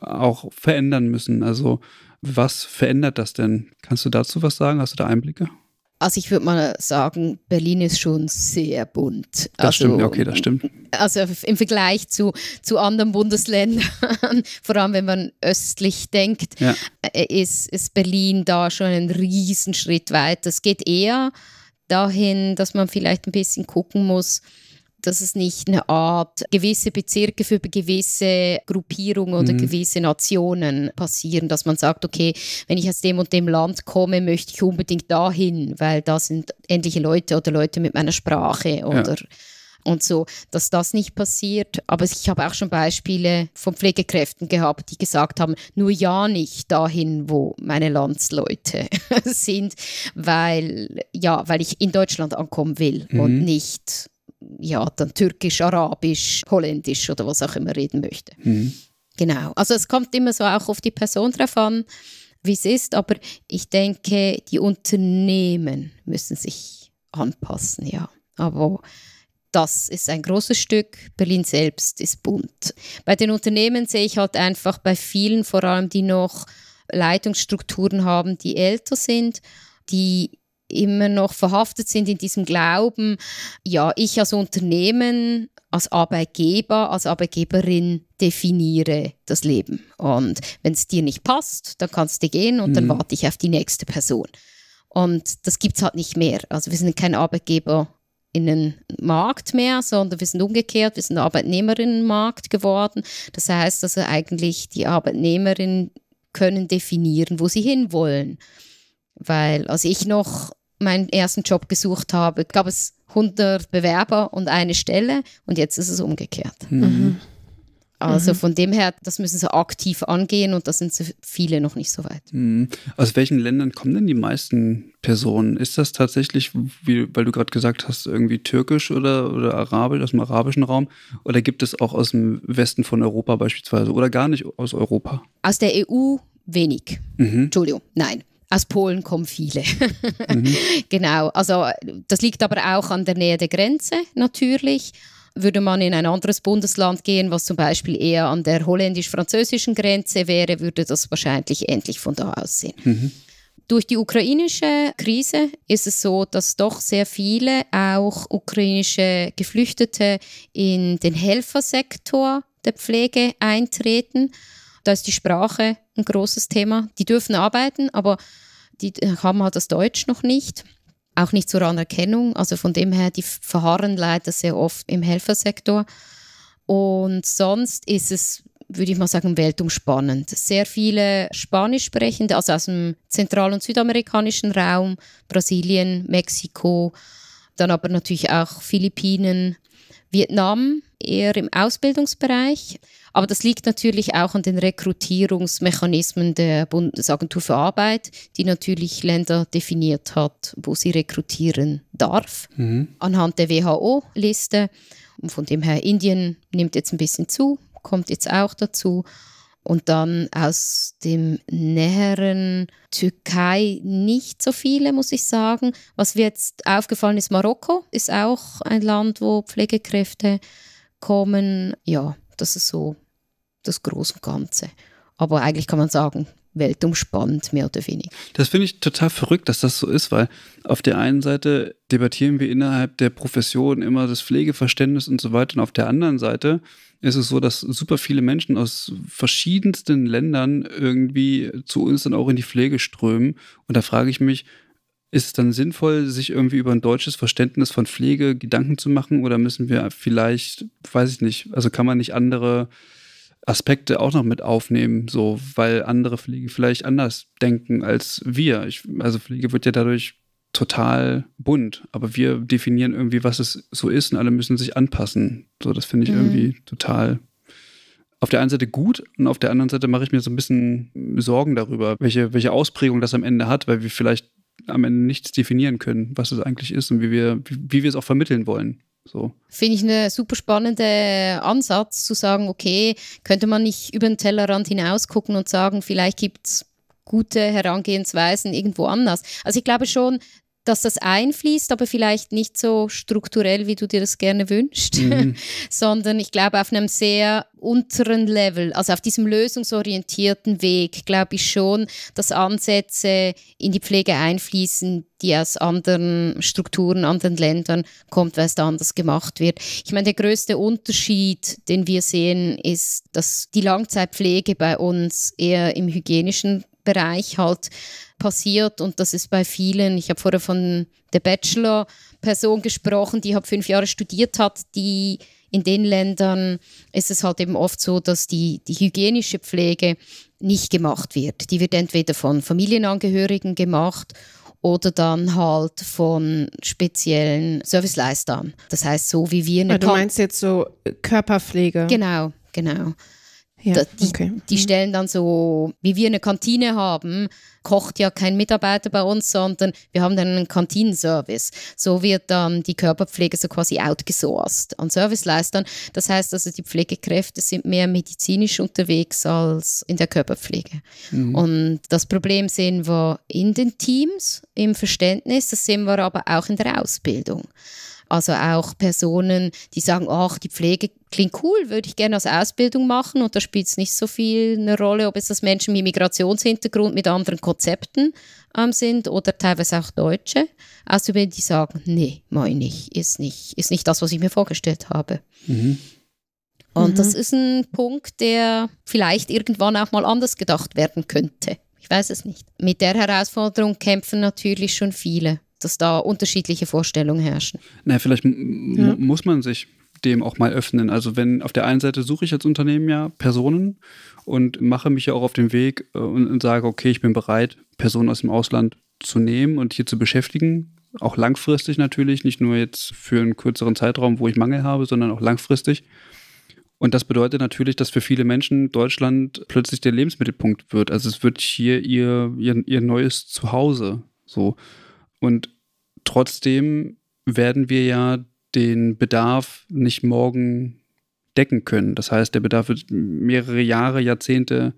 auch verändern müssen. Also was verändert das denn? Kannst du dazu was sagen? Hast du da Einblicke? Also ich würde mal sagen, Berlin ist schon sehr bunt. Das also, stimmt, okay, das stimmt. Also im Vergleich zu, zu anderen Bundesländern, vor allem wenn man östlich denkt, ja. Äh, ist, ist Berlin da schon einen Riesenschritt weit. Es geht eher dahin, dass man vielleicht ein bisschen gucken muss, dass es nicht eine Art gewisse Bezirke für gewisse Gruppierungen oder mhm. gewisse Nationen passieren, dass man sagt, okay, wenn ich aus dem und dem Land komme, möchte ich unbedingt dahin, weil da sind ähnliche Leute oder Leute mit meiner Sprache oder ja und so, dass das nicht passiert. Aber ich habe auch schon Beispiele von Pflegekräften gehabt, die gesagt haben, nur ja nicht dahin, wo meine Landsleute sind, weil ja, weil ich in Deutschland ankommen will mhm. und nicht ja, dann Türkisch, Arabisch, Holländisch oder was auch immer reden möchte. Mhm. Genau. Also es kommt immer so auch auf die Person drauf an, wie es ist, aber ich denke, die Unternehmen müssen sich anpassen, ja. Aber das ist ein großes Stück. Berlin selbst ist bunt. Bei den Unternehmen sehe ich halt einfach bei vielen, vor allem die noch Leitungsstrukturen haben, die älter sind, die immer noch verhaftet sind in diesem Glauben, ja, ich als Unternehmen, als Arbeitgeber, als Arbeitgeberin definiere das Leben. Und wenn es dir nicht passt, dann kannst du gehen und mhm. dann warte ich auf die nächste Person. Und das gibt es halt nicht mehr. Also wir sind kein Arbeitgeber in den Markt mehr, sondern wir sind umgekehrt, wir sind Arbeitnehmerinnenmarkt geworden. Das heißt also eigentlich, die Arbeitnehmerinnen können definieren, wo sie hinwollen. Weil als ich noch meinen ersten Job gesucht habe, gab es 100 Bewerber und eine Stelle und jetzt ist es umgekehrt. Mhm. mhm. Also mhm. von dem her, das müssen sie aktiv angehen und da sind viele noch nicht so weit. Mhm. Aus welchen Ländern kommen denn die meisten Personen? Ist das tatsächlich, wie, weil du gerade gesagt hast, irgendwie türkisch oder, oder arabisch, aus dem arabischen Raum? Oder gibt es auch aus dem Westen von Europa beispielsweise oder gar nicht aus Europa? Aus der EU wenig. Mhm. Entschuldigung, nein aus Polen kommen viele. mhm. Genau, also das liegt aber auch an der Nähe der Grenze natürlich. Würde man in ein anderes Bundesland gehen, was zum Beispiel eher an der holländisch-französischen Grenze wäre, würde das wahrscheinlich endlich von da aussehen. Mhm. Durch die ukrainische Krise ist es so, dass doch sehr viele auch ukrainische Geflüchtete in den Helfersektor der Pflege eintreten da ist die Sprache ein großes Thema. Die dürfen arbeiten, aber die äh, haben halt das Deutsch noch nicht. Auch nicht zur Anerkennung. Also von dem her, die verharren leider sehr oft im Helfersektor. Und sonst ist es, würde ich mal sagen, weltumspannend. Sehr viele Spanisch sprechende, also aus dem zentral- und südamerikanischen Raum, Brasilien, Mexiko, dann aber natürlich auch Philippinen, Vietnam, eher im Ausbildungsbereich. Aber das liegt natürlich auch an den Rekrutierungsmechanismen der Bundesagentur für Arbeit, die natürlich Länder definiert hat, wo sie rekrutieren darf, mhm. anhand der WHO-Liste. Und von dem her, Indien nimmt jetzt ein bisschen zu, kommt jetzt auch dazu. Und dann aus dem näheren Türkei nicht so viele, muss ich sagen. Was mir jetzt aufgefallen ist, Marokko ist auch ein Land, wo Pflegekräfte kommen. Ja, das ist so das Große und Ganze. Aber eigentlich kann man sagen, weltumspannend, mehr oder weniger. Das finde ich total verrückt, dass das so ist, weil auf der einen Seite debattieren wir innerhalb der Profession immer das Pflegeverständnis und so weiter und auf der anderen Seite ist es so, dass super viele Menschen aus verschiedensten Ländern irgendwie zu uns dann auch in die Pflege strömen und da frage ich mich, ist es dann sinnvoll, sich irgendwie über ein deutsches Verständnis von Pflege Gedanken zu machen oder müssen wir vielleicht, weiß ich nicht, also kann man nicht andere Aspekte auch noch mit aufnehmen, so, weil andere Pflege vielleicht anders denken als wir. Ich, also Pflege wird ja dadurch total bunt, aber wir definieren irgendwie, was es so ist und alle müssen sich anpassen. So, das finde ich mhm. irgendwie total auf der einen Seite gut und auf der anderen Seite mache ich mir so ein bisschen Sorgen darüber, welche, welche Ausprägung das am Ende hat, weil wir vielleicht am Ende nichts definieren können, was es eigentlich ist und wie wir, wie, wie wir es auch vermitteln wollen. So. Finde ich einen super spannenden Ansatz, zu sagen, okay, könnte man nicht über den Tellerrand hinaus gucken und sagen, vielleicht gibt es gute Herangehensweisen irgendwo anders. Also ich glaube schon, dass das einfließt, aber vielleicht nicht so strukturell, wie du dir das gerne wünschst, mhm. sondern ich glaube auf einem sehr unteren Level, also auf diesem lösungsorientierten Weg, glaube ich schon, dass Ansätze in die Pflege einfließen, die aus anderen Strukturen, anderen Ländern kommt, weil es da anders gemacht wird. Ich meine, der größte Unterschied, den wir sehen, ist, dass die Langzeitpflege bei uns eher im hygienischen Bereich halt passiert und das ist bei vielen, ich habe vorher von der Bachelor-Person gesprochen, die habe halt fünf Jahre studiert hat, die in den Ländern ist es halt eben oft so, dass die, die hygienische Pflege nicht gemacht wird. Die wird entweder von Familienangehörigen gemacht oder dann halt von speziellen Serviceleistern. Das heißt, so wie wir eine. Aber ah, du meinst jetzt so Körperpflege? Genau, genau. Ja, die, okay. die, mhm. stellen dann so, wie wir eine Kantine haben, kocht ja kein Mitarbeiter bei uns, sondern wir haben dann einen Kantinenservice. So wird dann die Körperpflege so quasi outgesourced an Serviceleistern. Das heißt also, die Pflegekräfte sind mehr medizinisch unterwegs als in der Körperpflege. Mhm. Und das Problem sehen wir in den Teams, im Verständnis, das sehen wir aber auch in der Ausbildung. Also auch Personen, die sagen, ach, die Pflege klingt cool, würde ich gerne als Ausbildung machen und da spielt es nicht so viel eine Rolle, ob es das Menschen mit Migrationshintergrund, mit anderen Konzepten ähm, sind oder teilweise auch Deutsche. Also wenn die sagen, nee, meine ich, ist nicht, ist nicht das, was ich mir vorgestellt habe. Mhm. Und mhm. das ist ein Punkt, der vielleicht irgendwann auch mal anders gedacht werden könnte. Ich weiß es nicht. Mit der Herausforderung kämpfen natürlich schon viele dass da unterschiedliche Vorstellungen herrschen. Na, naja, vielleicht ja. muss man sich dem auch mal öffnen. Also wenn auf der einen Seite suche ich als Unternehmen ja Personen und mache mich ja auch auf den Weg äh, und, und, sage, okay, ich bin bereit, Personen aus dem Ausland zu nehmen und hier zu beschäftigen. Auch langfristig natürlich, nicht nur jetzt für einen kürzeren Zeitraum, wo ich Mangel habe, sondern auch langfristig. Und das bedeutet natürlich, dass für viele Menschen Deutschland plötzlich der Lebensmittelpunkt wird. Also es wird hier ihr, ihr, ihr neues Zuhause. So. Und trotzdem werden wir ja den Bedarf nicht morgen decken können. Das heißt, der Bedarf wird mehrere Jahre, Jahrzehnte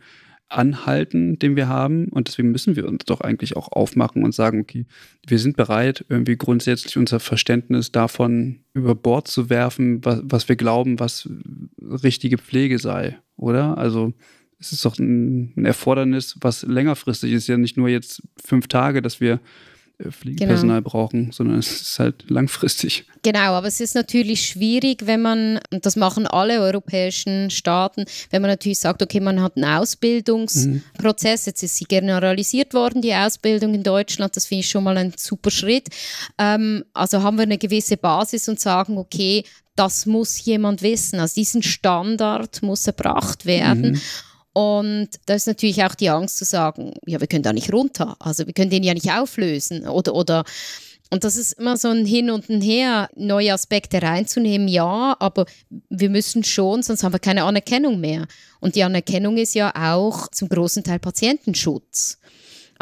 anhalten, den wir haben. Und deswegen müssen wir uns doch eigentlich auch aufmachen und sagen, okay, wir sind bereit, irgendwie grundsätzlich unser Verständnis davon über Bord zu werfen, was, was wir glauben, was richtige Pflege sei, oder? Also es ist doch ein, ein Erfordernis, was längerfristig ist, ja nicht nur jetzt fünf Tage, dass wir Pflegepersonal äh, genau. brauchen, sondern es ist halt langfristig. Genau, aber es ist natürlich schwierig, wenn man, und das machen alle europäischen Staaten, wenn man natürlich sagt, okay, man hat einen Ausbildungsprozess, mhm. jetzt ist sie generalisiert worden, die Ausbildung in Deutschland, das finde ich schon mal ein super Schritt. Ähm, also haben wir eine gewisse Basis und sagen, okay, das muss jemand wissen, also diesen Standard muss erbracht werden. Mhm. Und da ist natürlich auch die Angst zu sagen, ja, wir können da nicht runter, also wir können den ja nicht auflösen oder, oder und das ist immer so ein Hin und ein Her, neue Aspekte reinzunehmen, ja, aber wir müssen schon, sonst haben wir keine Anerkennung mehr. Und die Anerkennung ist ja auch zum großen Teil Patientenschutz.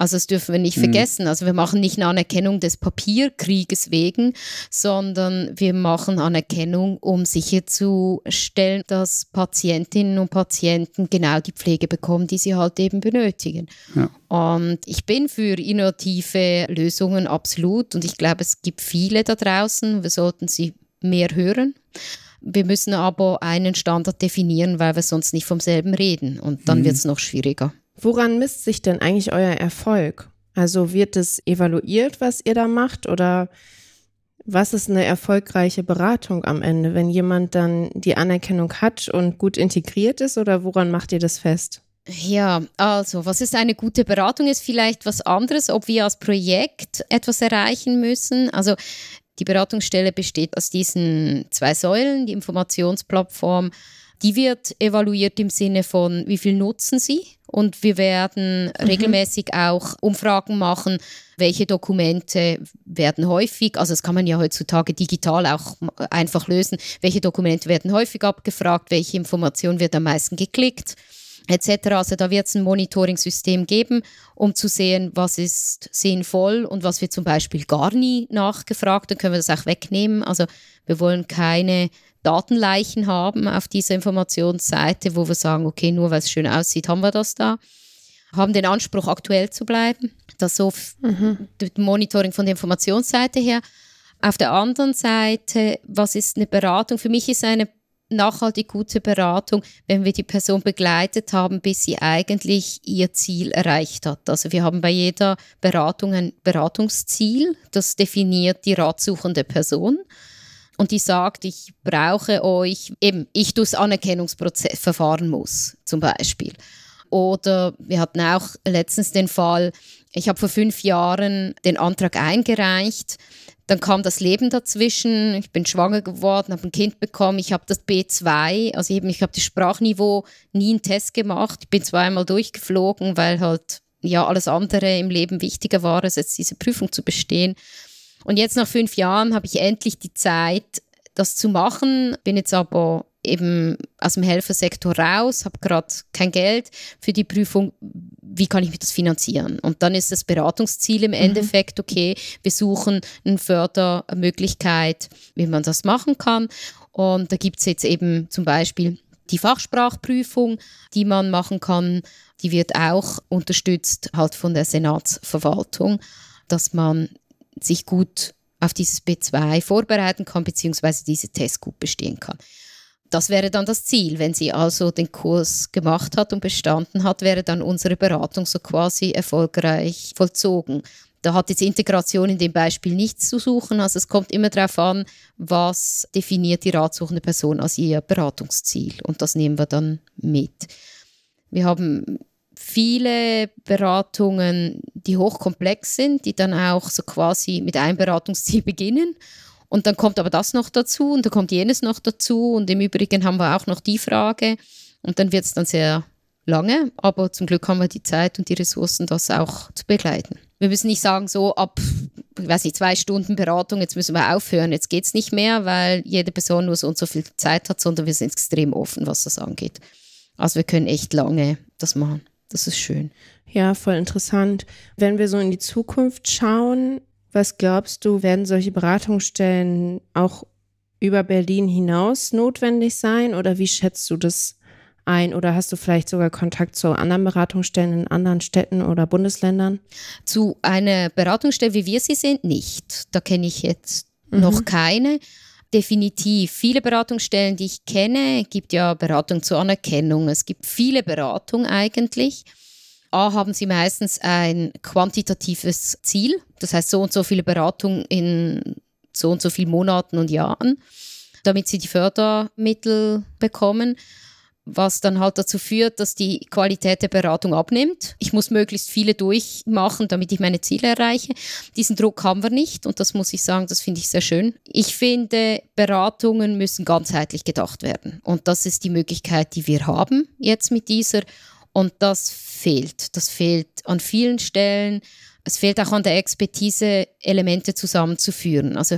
Also das dürfen wir nicht mhm. vergessen. Also wir machen nicht eine Anerkennung des Papierkrieges wegen, sondern wir machen Anerkennung, um sicherzustellen, dass Patientinnen und Patienten genau die Pflege bekommen, die sie halt eben benötigen. Ja. Und ich bin für innovative Lösungen absolut und ich glaube, es gibt viele da draußen. Wir sollten sie mehr hören. Wir müssen aber einen Standard definieren, weil wir sonst nicht vom selben reden und dann mhm. wird es noch schwieriger. Woran misst sich denn eigentlich euer Erfolg? Also wird es evaluiert, was ihr da macht oder was ist eine erfolgreiche Beratung am Ende, wenn jemand dann die Anerkennung hat und gut integriert ist oder woran macht ihr das fest? Ja, also was ist eine gute Beratung ist vielleicht was anderes, ob wir als Projekt etwas erreichen müssen. Also die Beratungsstelle besteht aus diesen zwei Säulen, die Informationsplattform, die wird evaluiert im Sinne von, wie viel nutzen sie und wir werden mhm. regelmäßig auch Umfragen machen, welche Dokumente werden häufig, also das kann man ja heutzutage digital auch einfach lösen, welche Dokumente werden häufig abgefragt, welche Information wird am meisten geklickt etc. Also da wird es ein Monitoring-System geben, um zu sehen, was ist sinnvoll und was wir zum Beispiel gar nie nachgefragt, dann können wir das auch wegnehmen. Also wir wollen keine Datenleichen haben auf dieser Informationsseite, wo wir sagen, okay, nur weil es schön aussieht, haben wir das da. Haben den Anspruch, aktuell zu bleiben. Das so mhm. Monitoring von der Informationsseite her. Auf der anderen Seite, was ist eine Beratung? Für mich ist eine nachhaltig gute Beratung, wenn wir die Person begleitet haben, bis sie eigentlich ihr Ziel erreicht hat. Also wir haben bei jeder Beratung ein Beratungsziel, das definiert die ratsuchende Person und die sagt, ich brauche euch, eben ich durchs Anerkennungsverfahren muss, zum Beispiel. Oder wir hatten auch letztens den Fall, ich habe vor fünf Jahren den Antrag eingereicht, dann kam das Leben dazwischen, ich bin schwanger geworden, habe ein Kind bekommen, ich habe das B2, also eben ich habe das Sprachniveau nie einen Test gemacht, ich bin zweimal durchgeflogen, weil halt ja alles andere im Leben wichtiger war, als jetzt diese Prüfung zu bestehen. Und jetzt nach fünf Jahren habe ich endlich die Zeit, das zu machen, bin jetzt aber eben aus dem Helfersektor raus, habe gerade kein Geld für die Prüfung, wie kann ich mir das finanzieren? Und dann ist das Beratungsziel im mhm. Endeffekt, okay, wir suchen eine Fördermöglichkeit, wie man das machen kann. Und da gibt es jetzt eben zum Beispiel die Fachsprachprüfung, die man machen kann, die wird auch unterstützt halt von der Senatsverwaltung, dass man sich gut auf dieses B2 vorbereiten kann, beziehungsweise diese Test gut bestehen kann. Das wäre dann das Ziel. Wenn sie also den Kurs gemacht hat und bestanden hat, wäre dann unsere Beratung so quasi erfolgreich vollzogen. Da hat jetzt Integration in dem Beispiel nichts zu suchen. Also es kommt immer darauf an, was definiert die ratsuchende Person als ihr Beratungsziel. Und das nehmen wir dann mit. Wir haben viele Beratungen, die hochkomplex sind, die dann auch so quasi mit einem Beratungsziel beginnen. Und dann kommt aber das noch dazu und dann kommt jenes noch dazu. Und im Übrigen haben wir auch noch die Frage. Und dann wird es dann sehr lange. Aber zum Glück haben wir die Zeit und die Ressourcen, das auch zu begleiten. Wir müssen nicht sagen, so ab, ich weiß nicht, zwei Stunden Beratung, jetzt müssen wir aufhören, jetzt geht es nicht mehr, weil jede Person nur so und so viel Zeit hat, sondern wir sind extrem offen, was das angeht. Also wir können echt lange das machen. Das ist schön. Ja, voll interessant. Wenn wir so in die Zukunft schauen, was glaubst du, werden solche Beratungsstellen auch über Berlin hinaus notwendig sein oder wie schätzt du das ein oder hast du vielleicht sogar Kontakt zu anderen Beratungsstellen in anderen Städten oder Bundesländern? Zu einer Beratungsstelle, wie wir sie sind, nicht. Da kenne ich jetzt mhm. noch keine. Definitiv. Viele Beratungsstellen, die ich kenne, gibt ja Beratung zur Anerkennung. Es gibt viele Beratungen eigentlich. A, haben sie meistens ein quantitatives Ziel, das heißt so und so viele Beratungen in so und so vielen Monaten und Jahren, damit sie die Fördermittel bekommen was dann halt dazu führt, dass die Qualität der Beratung abnimmt. Ich muss möglichst viele durchmachen, damit ich meine Ziele erreiche. Diesen Druck haben wir nicht und das muss ich sagen, das finde ich sehr schön. Ich finde, Beratungen müssen ganzheitlich gedacht werden und das ist die Möglichkeit, die wir haben jetzt mit dieser und das fehlt. Das fehlt an vielen Stellen. Es fehlt auch an der Expertise, Elemente zusammenzuführen. Also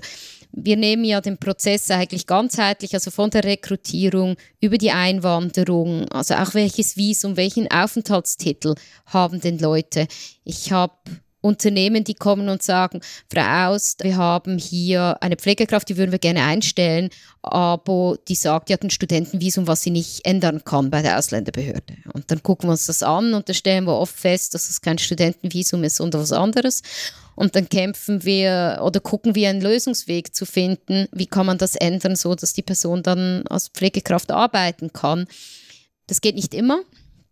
wir nehmen ja den Prozess eigentlich ganzheitlich, also von der Rekrutierung über die Einwanderung, also auch welches Visum, welchen Aufenthaltstitel haben denn Leute. Ich habe Unternehmen, die kommen und sagen, Frau Aust, wir haben hier eine Pflegekraft, die würden wir gerne einstellen, aber die sagt, ja hat ein Studentenvisum, was sie nicht ändern kann bei der Ausländerbehörde. Und dann gucken wir uns das an und da stellen wir oft fest, dass es kein Studentenvisum ist, und was anderes. Und dann kämpfen wir oder gucken wir einen Lösungsweg zu finden, wie kann man das ändern, so dass die Person dann als Pflegekraft arbeiten kann. Das geht nicht immer,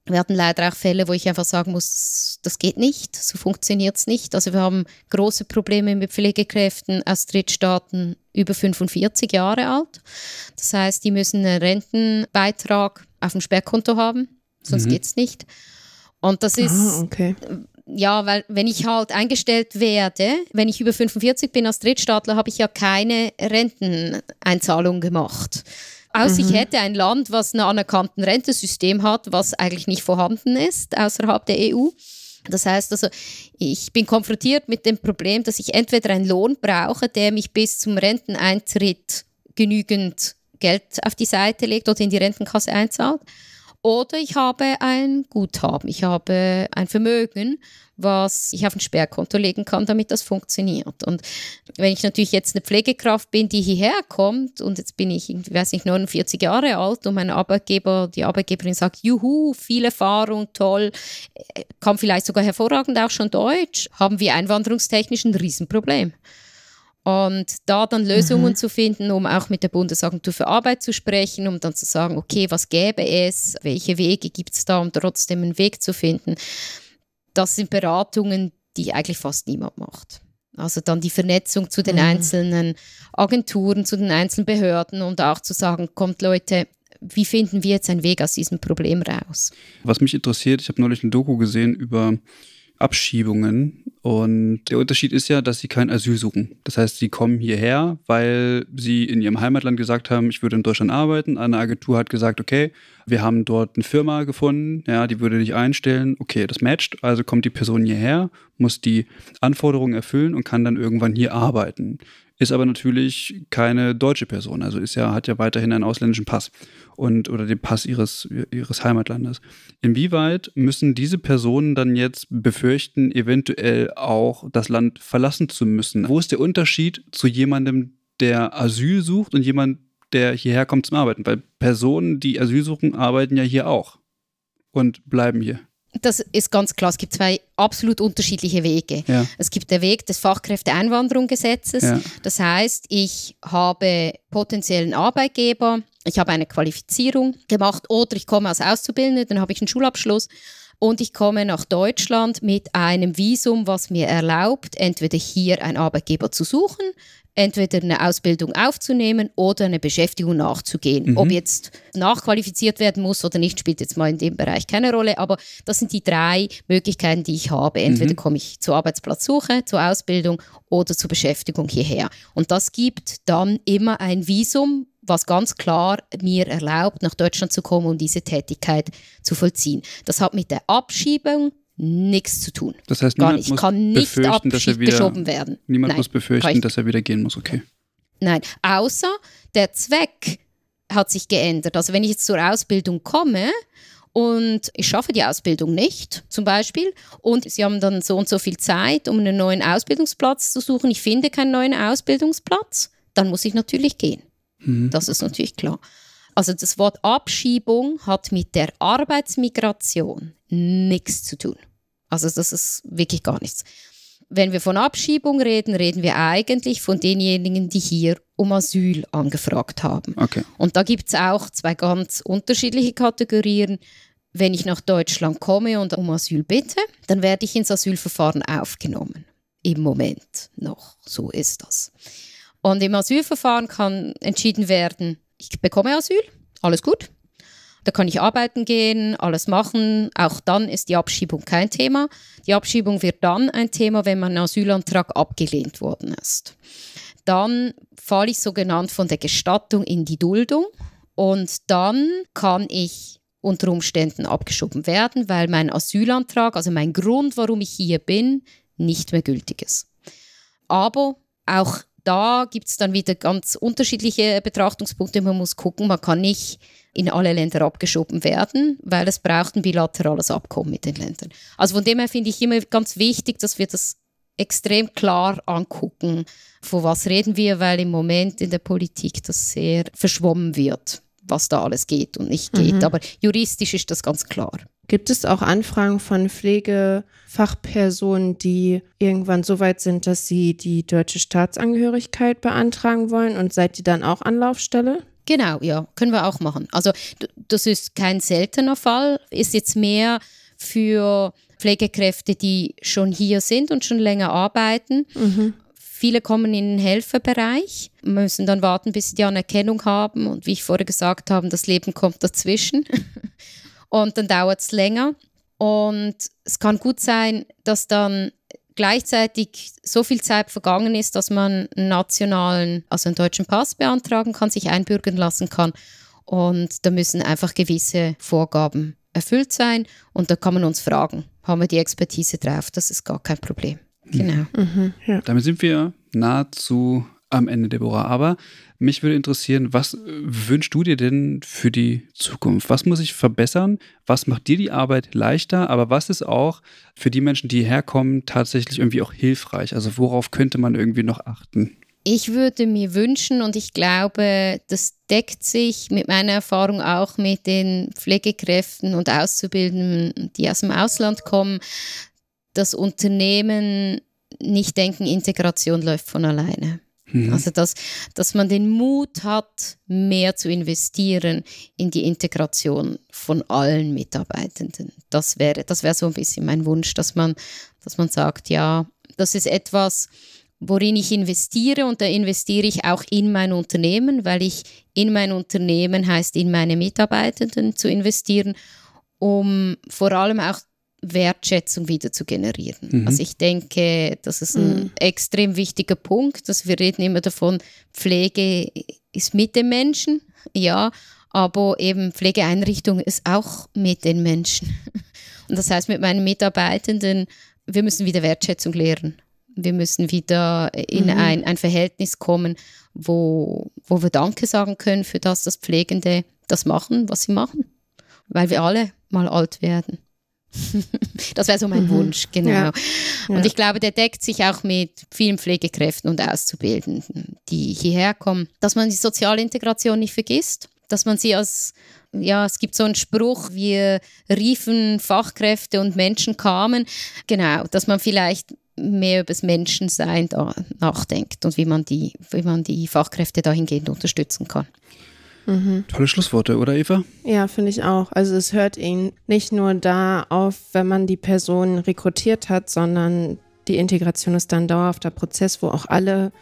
wir hatten leider auch Fälle, wo ich einfach sagen muss, das geht nicht, so funktioniert es nicht. Also wir haben große Probleme mit Pflegekräften aus Drittstaaten über 45 Jahre alt. Das heißt, die müssen einen Rentenbeitrag auf dem Sperrkonto haben, sonst mhm. geht es nicht. Und das ah, ist, ah, okay. ja, weil wenn ich halt eingestellt werde, wenn ich über 45 bin als Drittstaatler, habe ich ja keine Renteneinzahlung gemacht. Aus, mhm. ich hätte ein Land, was ein anerkanntes Rentensystem hat, was eigentlich nicht vorhanden ist außerhalb der EU. Das heißt also, ich bin konfrontiert mit dem Problem, dass ich entweder einen Lohn brauche, der mich bis zum Renteneintritt genügend Geld auf die Seite legt oder in die Rentenkasse einzahlt. Oder ich habe ein Guthaben, ich habe ein Vermögen, was ich auf ein Sperrkonto legen kann, damit das funktioniert. Und wenn ich natürlich jetzt eine Pflegekraft bin, die hierher kommt und jetzt bin ich, ich weiß nicht, 49 Jahre alt und mein Arbeitgeber, die Arbeitgeberin sagt, juhu, viel Erfahrung, toll, kann vielleicht sogar hervorragend auch schon Deutsch, haben wir einwanderungstechnisch ein Riesenproblem. Und da dann Lösungen mhm. zu finden, um auch mit der Bundesagentur für Arbeit zu sprechen, um dann zu sagen, okay, was gäbe es, welche Wege gibt es da, um trotzdem einen Weg zu finden, das sind Beratungen, die eigentlich fast niemand macht. Also dann die Vernetzung zu den mhm. einzelnen Agenturen, zu den einzelnen Behörden und auch zu sagen, kommt Leute, wie finden wir jetzt einen Weg aus diesem Problem raus? Was mich interessiert, ich habe neulich ein Doku gesehen über Abschiebungen und der Unterschied ist ja, dass sie kein Asyl suchen. Das heißt, sie kommen hierher, weil sie in ihrem Heimatland gesagt haben, ich würde in Deutschland arbeiten. Eine Agentur hat gesagt, okay, wir haben dort eine Firma gefunden, ja, die würde dich einstellen. Okay, das matcht. Also kommt die Person hierher, muss die Anforderungen erfüllen und kann dann irgendwann hier arbeiten ist aber natürlich keine deutsche Person, also ist ja, hat ja weiterhin einen ausländischen Pass und oder den Pass ihres, ihres Heimatlandes. Inwieweit müssen diese Personen dann jetzt befürchten, eventuell auch das Land verlassen zu müssen? Wo ist der Unterschied zu jemandem, der Asyl sucht und jemand, der hierher kommt zum Arbeiten? Weil Personen, die Asyl suchen, arbeiten ja hier auch und bleiben hier das ist ganz klar. Es gibt zwei absolut unterschiedliche Wege. Ja. Es gibt den Weg des Fachkräfteeinwanderungsgesetzes. Ja. Das heißt, ich habe potenziellen Arbeitgeber, ich habe eine Qualifizierung gemacht oder ich komme als Auszubildende, dann habe ich einen Schulabschluss und ich komme nach Deutschland mit einem Visum, was mir erlaubt, entweder hier einen Arbeitgeber zu suchen, entweder eine Ausbildung aufzunehmen oder eine Beschäftigung nachzugehen. Mhm. Ob jetzt nachqualifiziert werden muss oder nicht, spielt jetzt mal in dem Bereich keine Rolle, aber das sind die drei Möglichkeiten, die ich habe. Entweder mhm. komme ich zur Arbeitsplatzsuche, zur Ausbildung oder zur Beschäftigung hierher. Und das gibt dann immer ein Visum, was ganz klar mir erlaubt, nach Deutschland zu kommen, um diese Tätigkeit zu vollziehen. Das hat mit der Abschiebung nichts zu tun. Das heißt, gar Ich kann nicht ab geschoben werden. Niemand Nein, muss befürchten, dass er wieder gehen muss, okay. Nein, außer der Zweck hat sich geändert. Also wenn ich jetzt zur Ausbildung komme und ich schaffe die Ausbildung nicht, zum Beispiel, und sie haben dann so und so viel Zeit, um einen neuen Ausbildungsplatz zu suchen, ich finde keinen neuen Ausbildungsplatz, dann muss ich natürlich gehen. Mhm. Das ist natürlich klar. Also das Wort Abschiebung hat mit der Arbeitsmigration nichts zu tun. Also das ist wirklich gar nichts. Wenn wir von Abschiebung reden, reden wir eigentlich von denjenigen, die hier um Asyl angefragt haben. Okay. Und da gibt es auch zwei ganz unterschiedliche Kategorien. Wenn ich nach Deutschland komme und um Asyl bitte, dann werde ich ins Asylverfahren aufgenommen. Im Moment noch. So ist das. Und im Asylverfahren kann entschieden werden, ich bekomme Asyl, alles gut, da kann ich arbeiten gehen, alles machen. Auch dann ist die Abschiebung kein Thema. Die Abschiebung wird dann ein Thema, wenn mein Asylantrag abgelehnt worden ist. Dann falle ich sogenannt von der Gestattung in die Duldung und dann kann ich unter Umständen abgeschoben werden, weil mein Asylantrag, also mein Grund, warum ich hier bin, nicht mehr gültig ist. Aber auch da gibt es dann wieder ganz unterschiedliche Betrachtungspunkte. Man muss gucken, man kann nicht in alle Länder abgeschoben werden, weil es braucht ein bilaterales Abkommen mit den Ländern. Also von dem her finde ich immer ganz wichtig, dass wir das extrem klar angucken, von was reden wir, weil im Moment in der Politik das sehr verschwommen wird, was da alles geht und nicht geht. Mhm. Aber juristisch ist das ganz klar. Gibt es auch Anfragen von Pflegefachpersonen, die irgendwann so weit sind, dass sie die deutsche Staatsangehörigkeit beantragen wollen und seid ihr dann auch Anlaufstelle? Genau, ja, können wir auch machen. Also das ist kein seltener Fall, ist jetzt mehr für Pflegekräfte, die schon hier sind und schon länger arbeiten. Mhm. Viele kommen in den Helferbereich, müssen dann warten, bis sie die Anerkennung haben und wie ich vorher gesagt habe, das Leben kommt dazwischen. und dann dauert es länger. Und es kann gut sein, dass dann gleichzeitig so viel Zeit vergangen ist, dass man einen nationalen, also einen deutschen Pass beantragen kann, sich einbürgern lassen kann. Und da müssen einfach gewisse Vorgaben erfüllt sein. Und da kann man uns fragen, haben wir die Expertise drauf? Das ist gar kein Problem. Mhm. Genau. Mhm. Ja. Damit sind wir nahezu am Ende, Deborah. Aber mich würde interessieren, was äh, wünschst du dir denn für die Zukunft? Was muss ich verbessern? Was macht dir die Arbeit leichter? Aber was ist auch für die Menschen, die herkommen, tatsächlich irgendwie auch hilfreich? Also worauf könnte man irgendwie noch achten? Ich würde mir wünschen und ich glaube, das deckt sich mit meiner Erfahrung auch mit den Pflegekräften und Auszubildenden, die aus dem Ausland kommen, dass Unternehmen nicht denken, Integration läuft von alleine. Mhm. Also, dass, dass man den Mut hat, mehr zu investieren in die Integration von allen Mitarbeitenden. Das wäre, das wäre so ein bisschen mein Wunsch, dass man, dass man sagt, ja, das ist etwas, worin ich investiere und da investiere ich auch in mein Unternehmen, weil ich in mein Unternehmen heißt, in meine Mitarbeitenden zu investieren, um vor allem auch Wertschätzung wieder zu generieren. Mhm. Also ich denke, das ist ein mhm. extrem wichtiger Punkt, dass wir reden immer davon, Pflege ist mit den Menschen, ja, aber eben Pflegeeinrichtung ist auch mit den Menschen. Und das heißt mit meinen Mitarbeitenden, wir müssen wieder Wertschätzung lehren. Wir müssen wieder in mhm. ein, ein Verhältnis kommen, wo, wo wir Danke sagen können für das, dass Pflegende das machen, was sie machen. Weil wir alle mal alt werden. das wäre so mein mhm. Wunsch, genau. Ja. Ja. Und ich glaube, der deckt sich auch mit vielen Pflegekräften und Auszubildenden, die hierher kommen, dass man die soziale Integration nicht vergisst, dass man sie als ja, es gibt so einen Spruch, wir riefen Fachkräfte und Menschen kamen. Genau, dass man vielleicht mehr über das Menschensein nachdenkt und wie man die, wie man die Fachkräfte dahingehend unterstützen kann. Mhm. Tolle Schlussworte, oder Eva? Ja, finde ich auch. Also es hört ihn nicht nur da auf, wenn man die Person rekrutiert hat, sondern die Integration ist dann dauerhafter Prozess, wo auch alle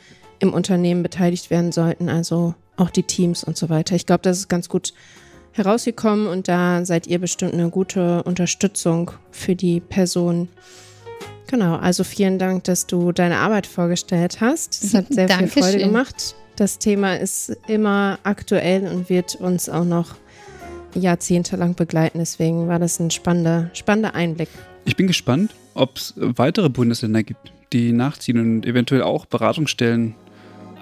im Unternehmen beteiligt werden sollten, also auch die Teams und so weiter. Ich glaube, das ist ganz gut herausgekommen und da seid ihr bestimmt eine gute Unterstützung für die Person. Genau, also vielen Dank, dass du deine Arbeit vorgestellt hast. Es hat sehr viel Freude gemacht. Das Thema ist immer aktuell und wird uns auch noch jahrzehntelang begleiten. Deswegen war das ein spannender, spannender Einblick. Ich bin gespannt, ob es weitere Bundesländer gibt, die nachziehen und eventuell auch Beratungsstellen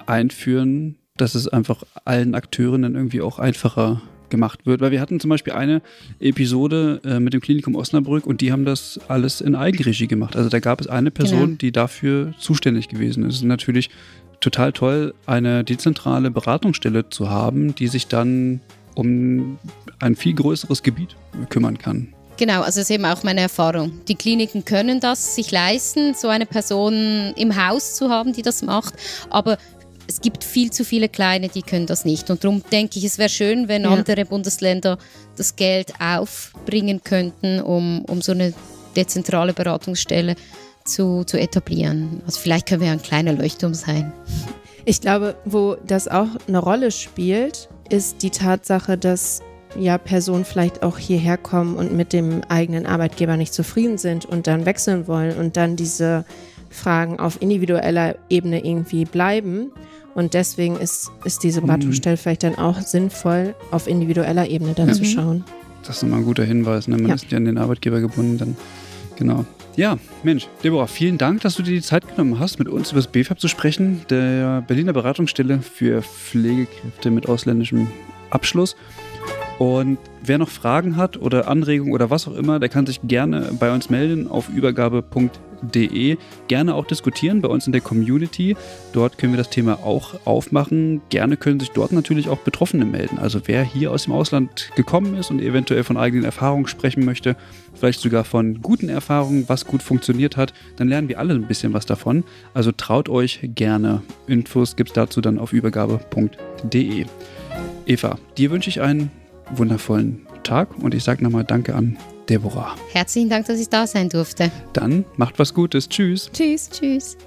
einführen, dass es einfach allen Akteuren dann irgendwie auch einfacher gemacht wird. Weil wir hatten zum Beispiel eine Episode äh, mit dem Klinikum Osnabrück und die haben das alles in Eigenregie gemacht. Also da gab es eine Person, genau. die dafür zuständig gewesen ist. Natürlich total toll, eine dezentrale Beratungsstelle zu haben, die sich dann um ein viel größeres Gebiet kümmern kann. Genau, also das ist eben auch meine Erfahrung. Die Kliniken können das sich leisten, so eine Person im Haus zu haben, die das macht, aber es gibt viel zu viele Kleine, die können das nicht. Und darum denke ich, es wäre schön, wenn ja. andere Bundesländer das Geld aufbringen könnten, um, um so eine dezentrale Beratungsstelle zu zu, zu etablieren. Also vielleicht können wir ja ein kleiner Leuchtturm sein. Ich glaube, wo das auch eine Rolle spielt, ist die Tatsache, dass ja Personen vielleicht auch hierher kommen und mit dem eigenen Arbeitgeber nicht zufrieden sind und dann wechseln wollen und dann diese Fragen auf individueller Ebene irgendwie bleiben. Und deswegen ist, ist diese mhm. Beratungsstelle vielleicht dann auch sinnvoll, auf individueller Ebene dann ja. zu mhm. schauen. Das ist nochmal ein guter Hinweis. Ne? Man ja. ist ja an den Arbeitgeber gebunden, dann genau. Ja, Mensch, Deborah, vielen Dank, dass du dir die Zeit genommen hast, mit uns über das BFAP zu sprechen, der Berliner Beratungsstelle für Pflegekräfte mit ausländischem Abschluss. Und Wer noch Fragen hat oder Anregungen oder was auch immer, der kann sich gerne bei uns melden auf übergabe.de. Gerne auch diskutieren bei uns in der Community. Dort können wir das Thema auch aufmachen. Gerne können sich dort natürlich auch Betroffene melden. Also wer hier aus dem Ausland gekommen ist und eventuell von eigenen Erfahrungen sprechen möchte, vielleicht sogar von guten Erfahrungen, was gut funktioniert hat, dann lernen wir alle ein bisschen was davon. Also traut euch gerne. Infos gibt es dazu dann auf übergabe.de. Eva, dir wünsche ich einen wundervollen Tag und ich sage nochmal Danke an Deborah. Herzlichen Dank, dass ich da sein durfte. Dann macht was Gutes. Tschüss. Tschüss. Tschüss.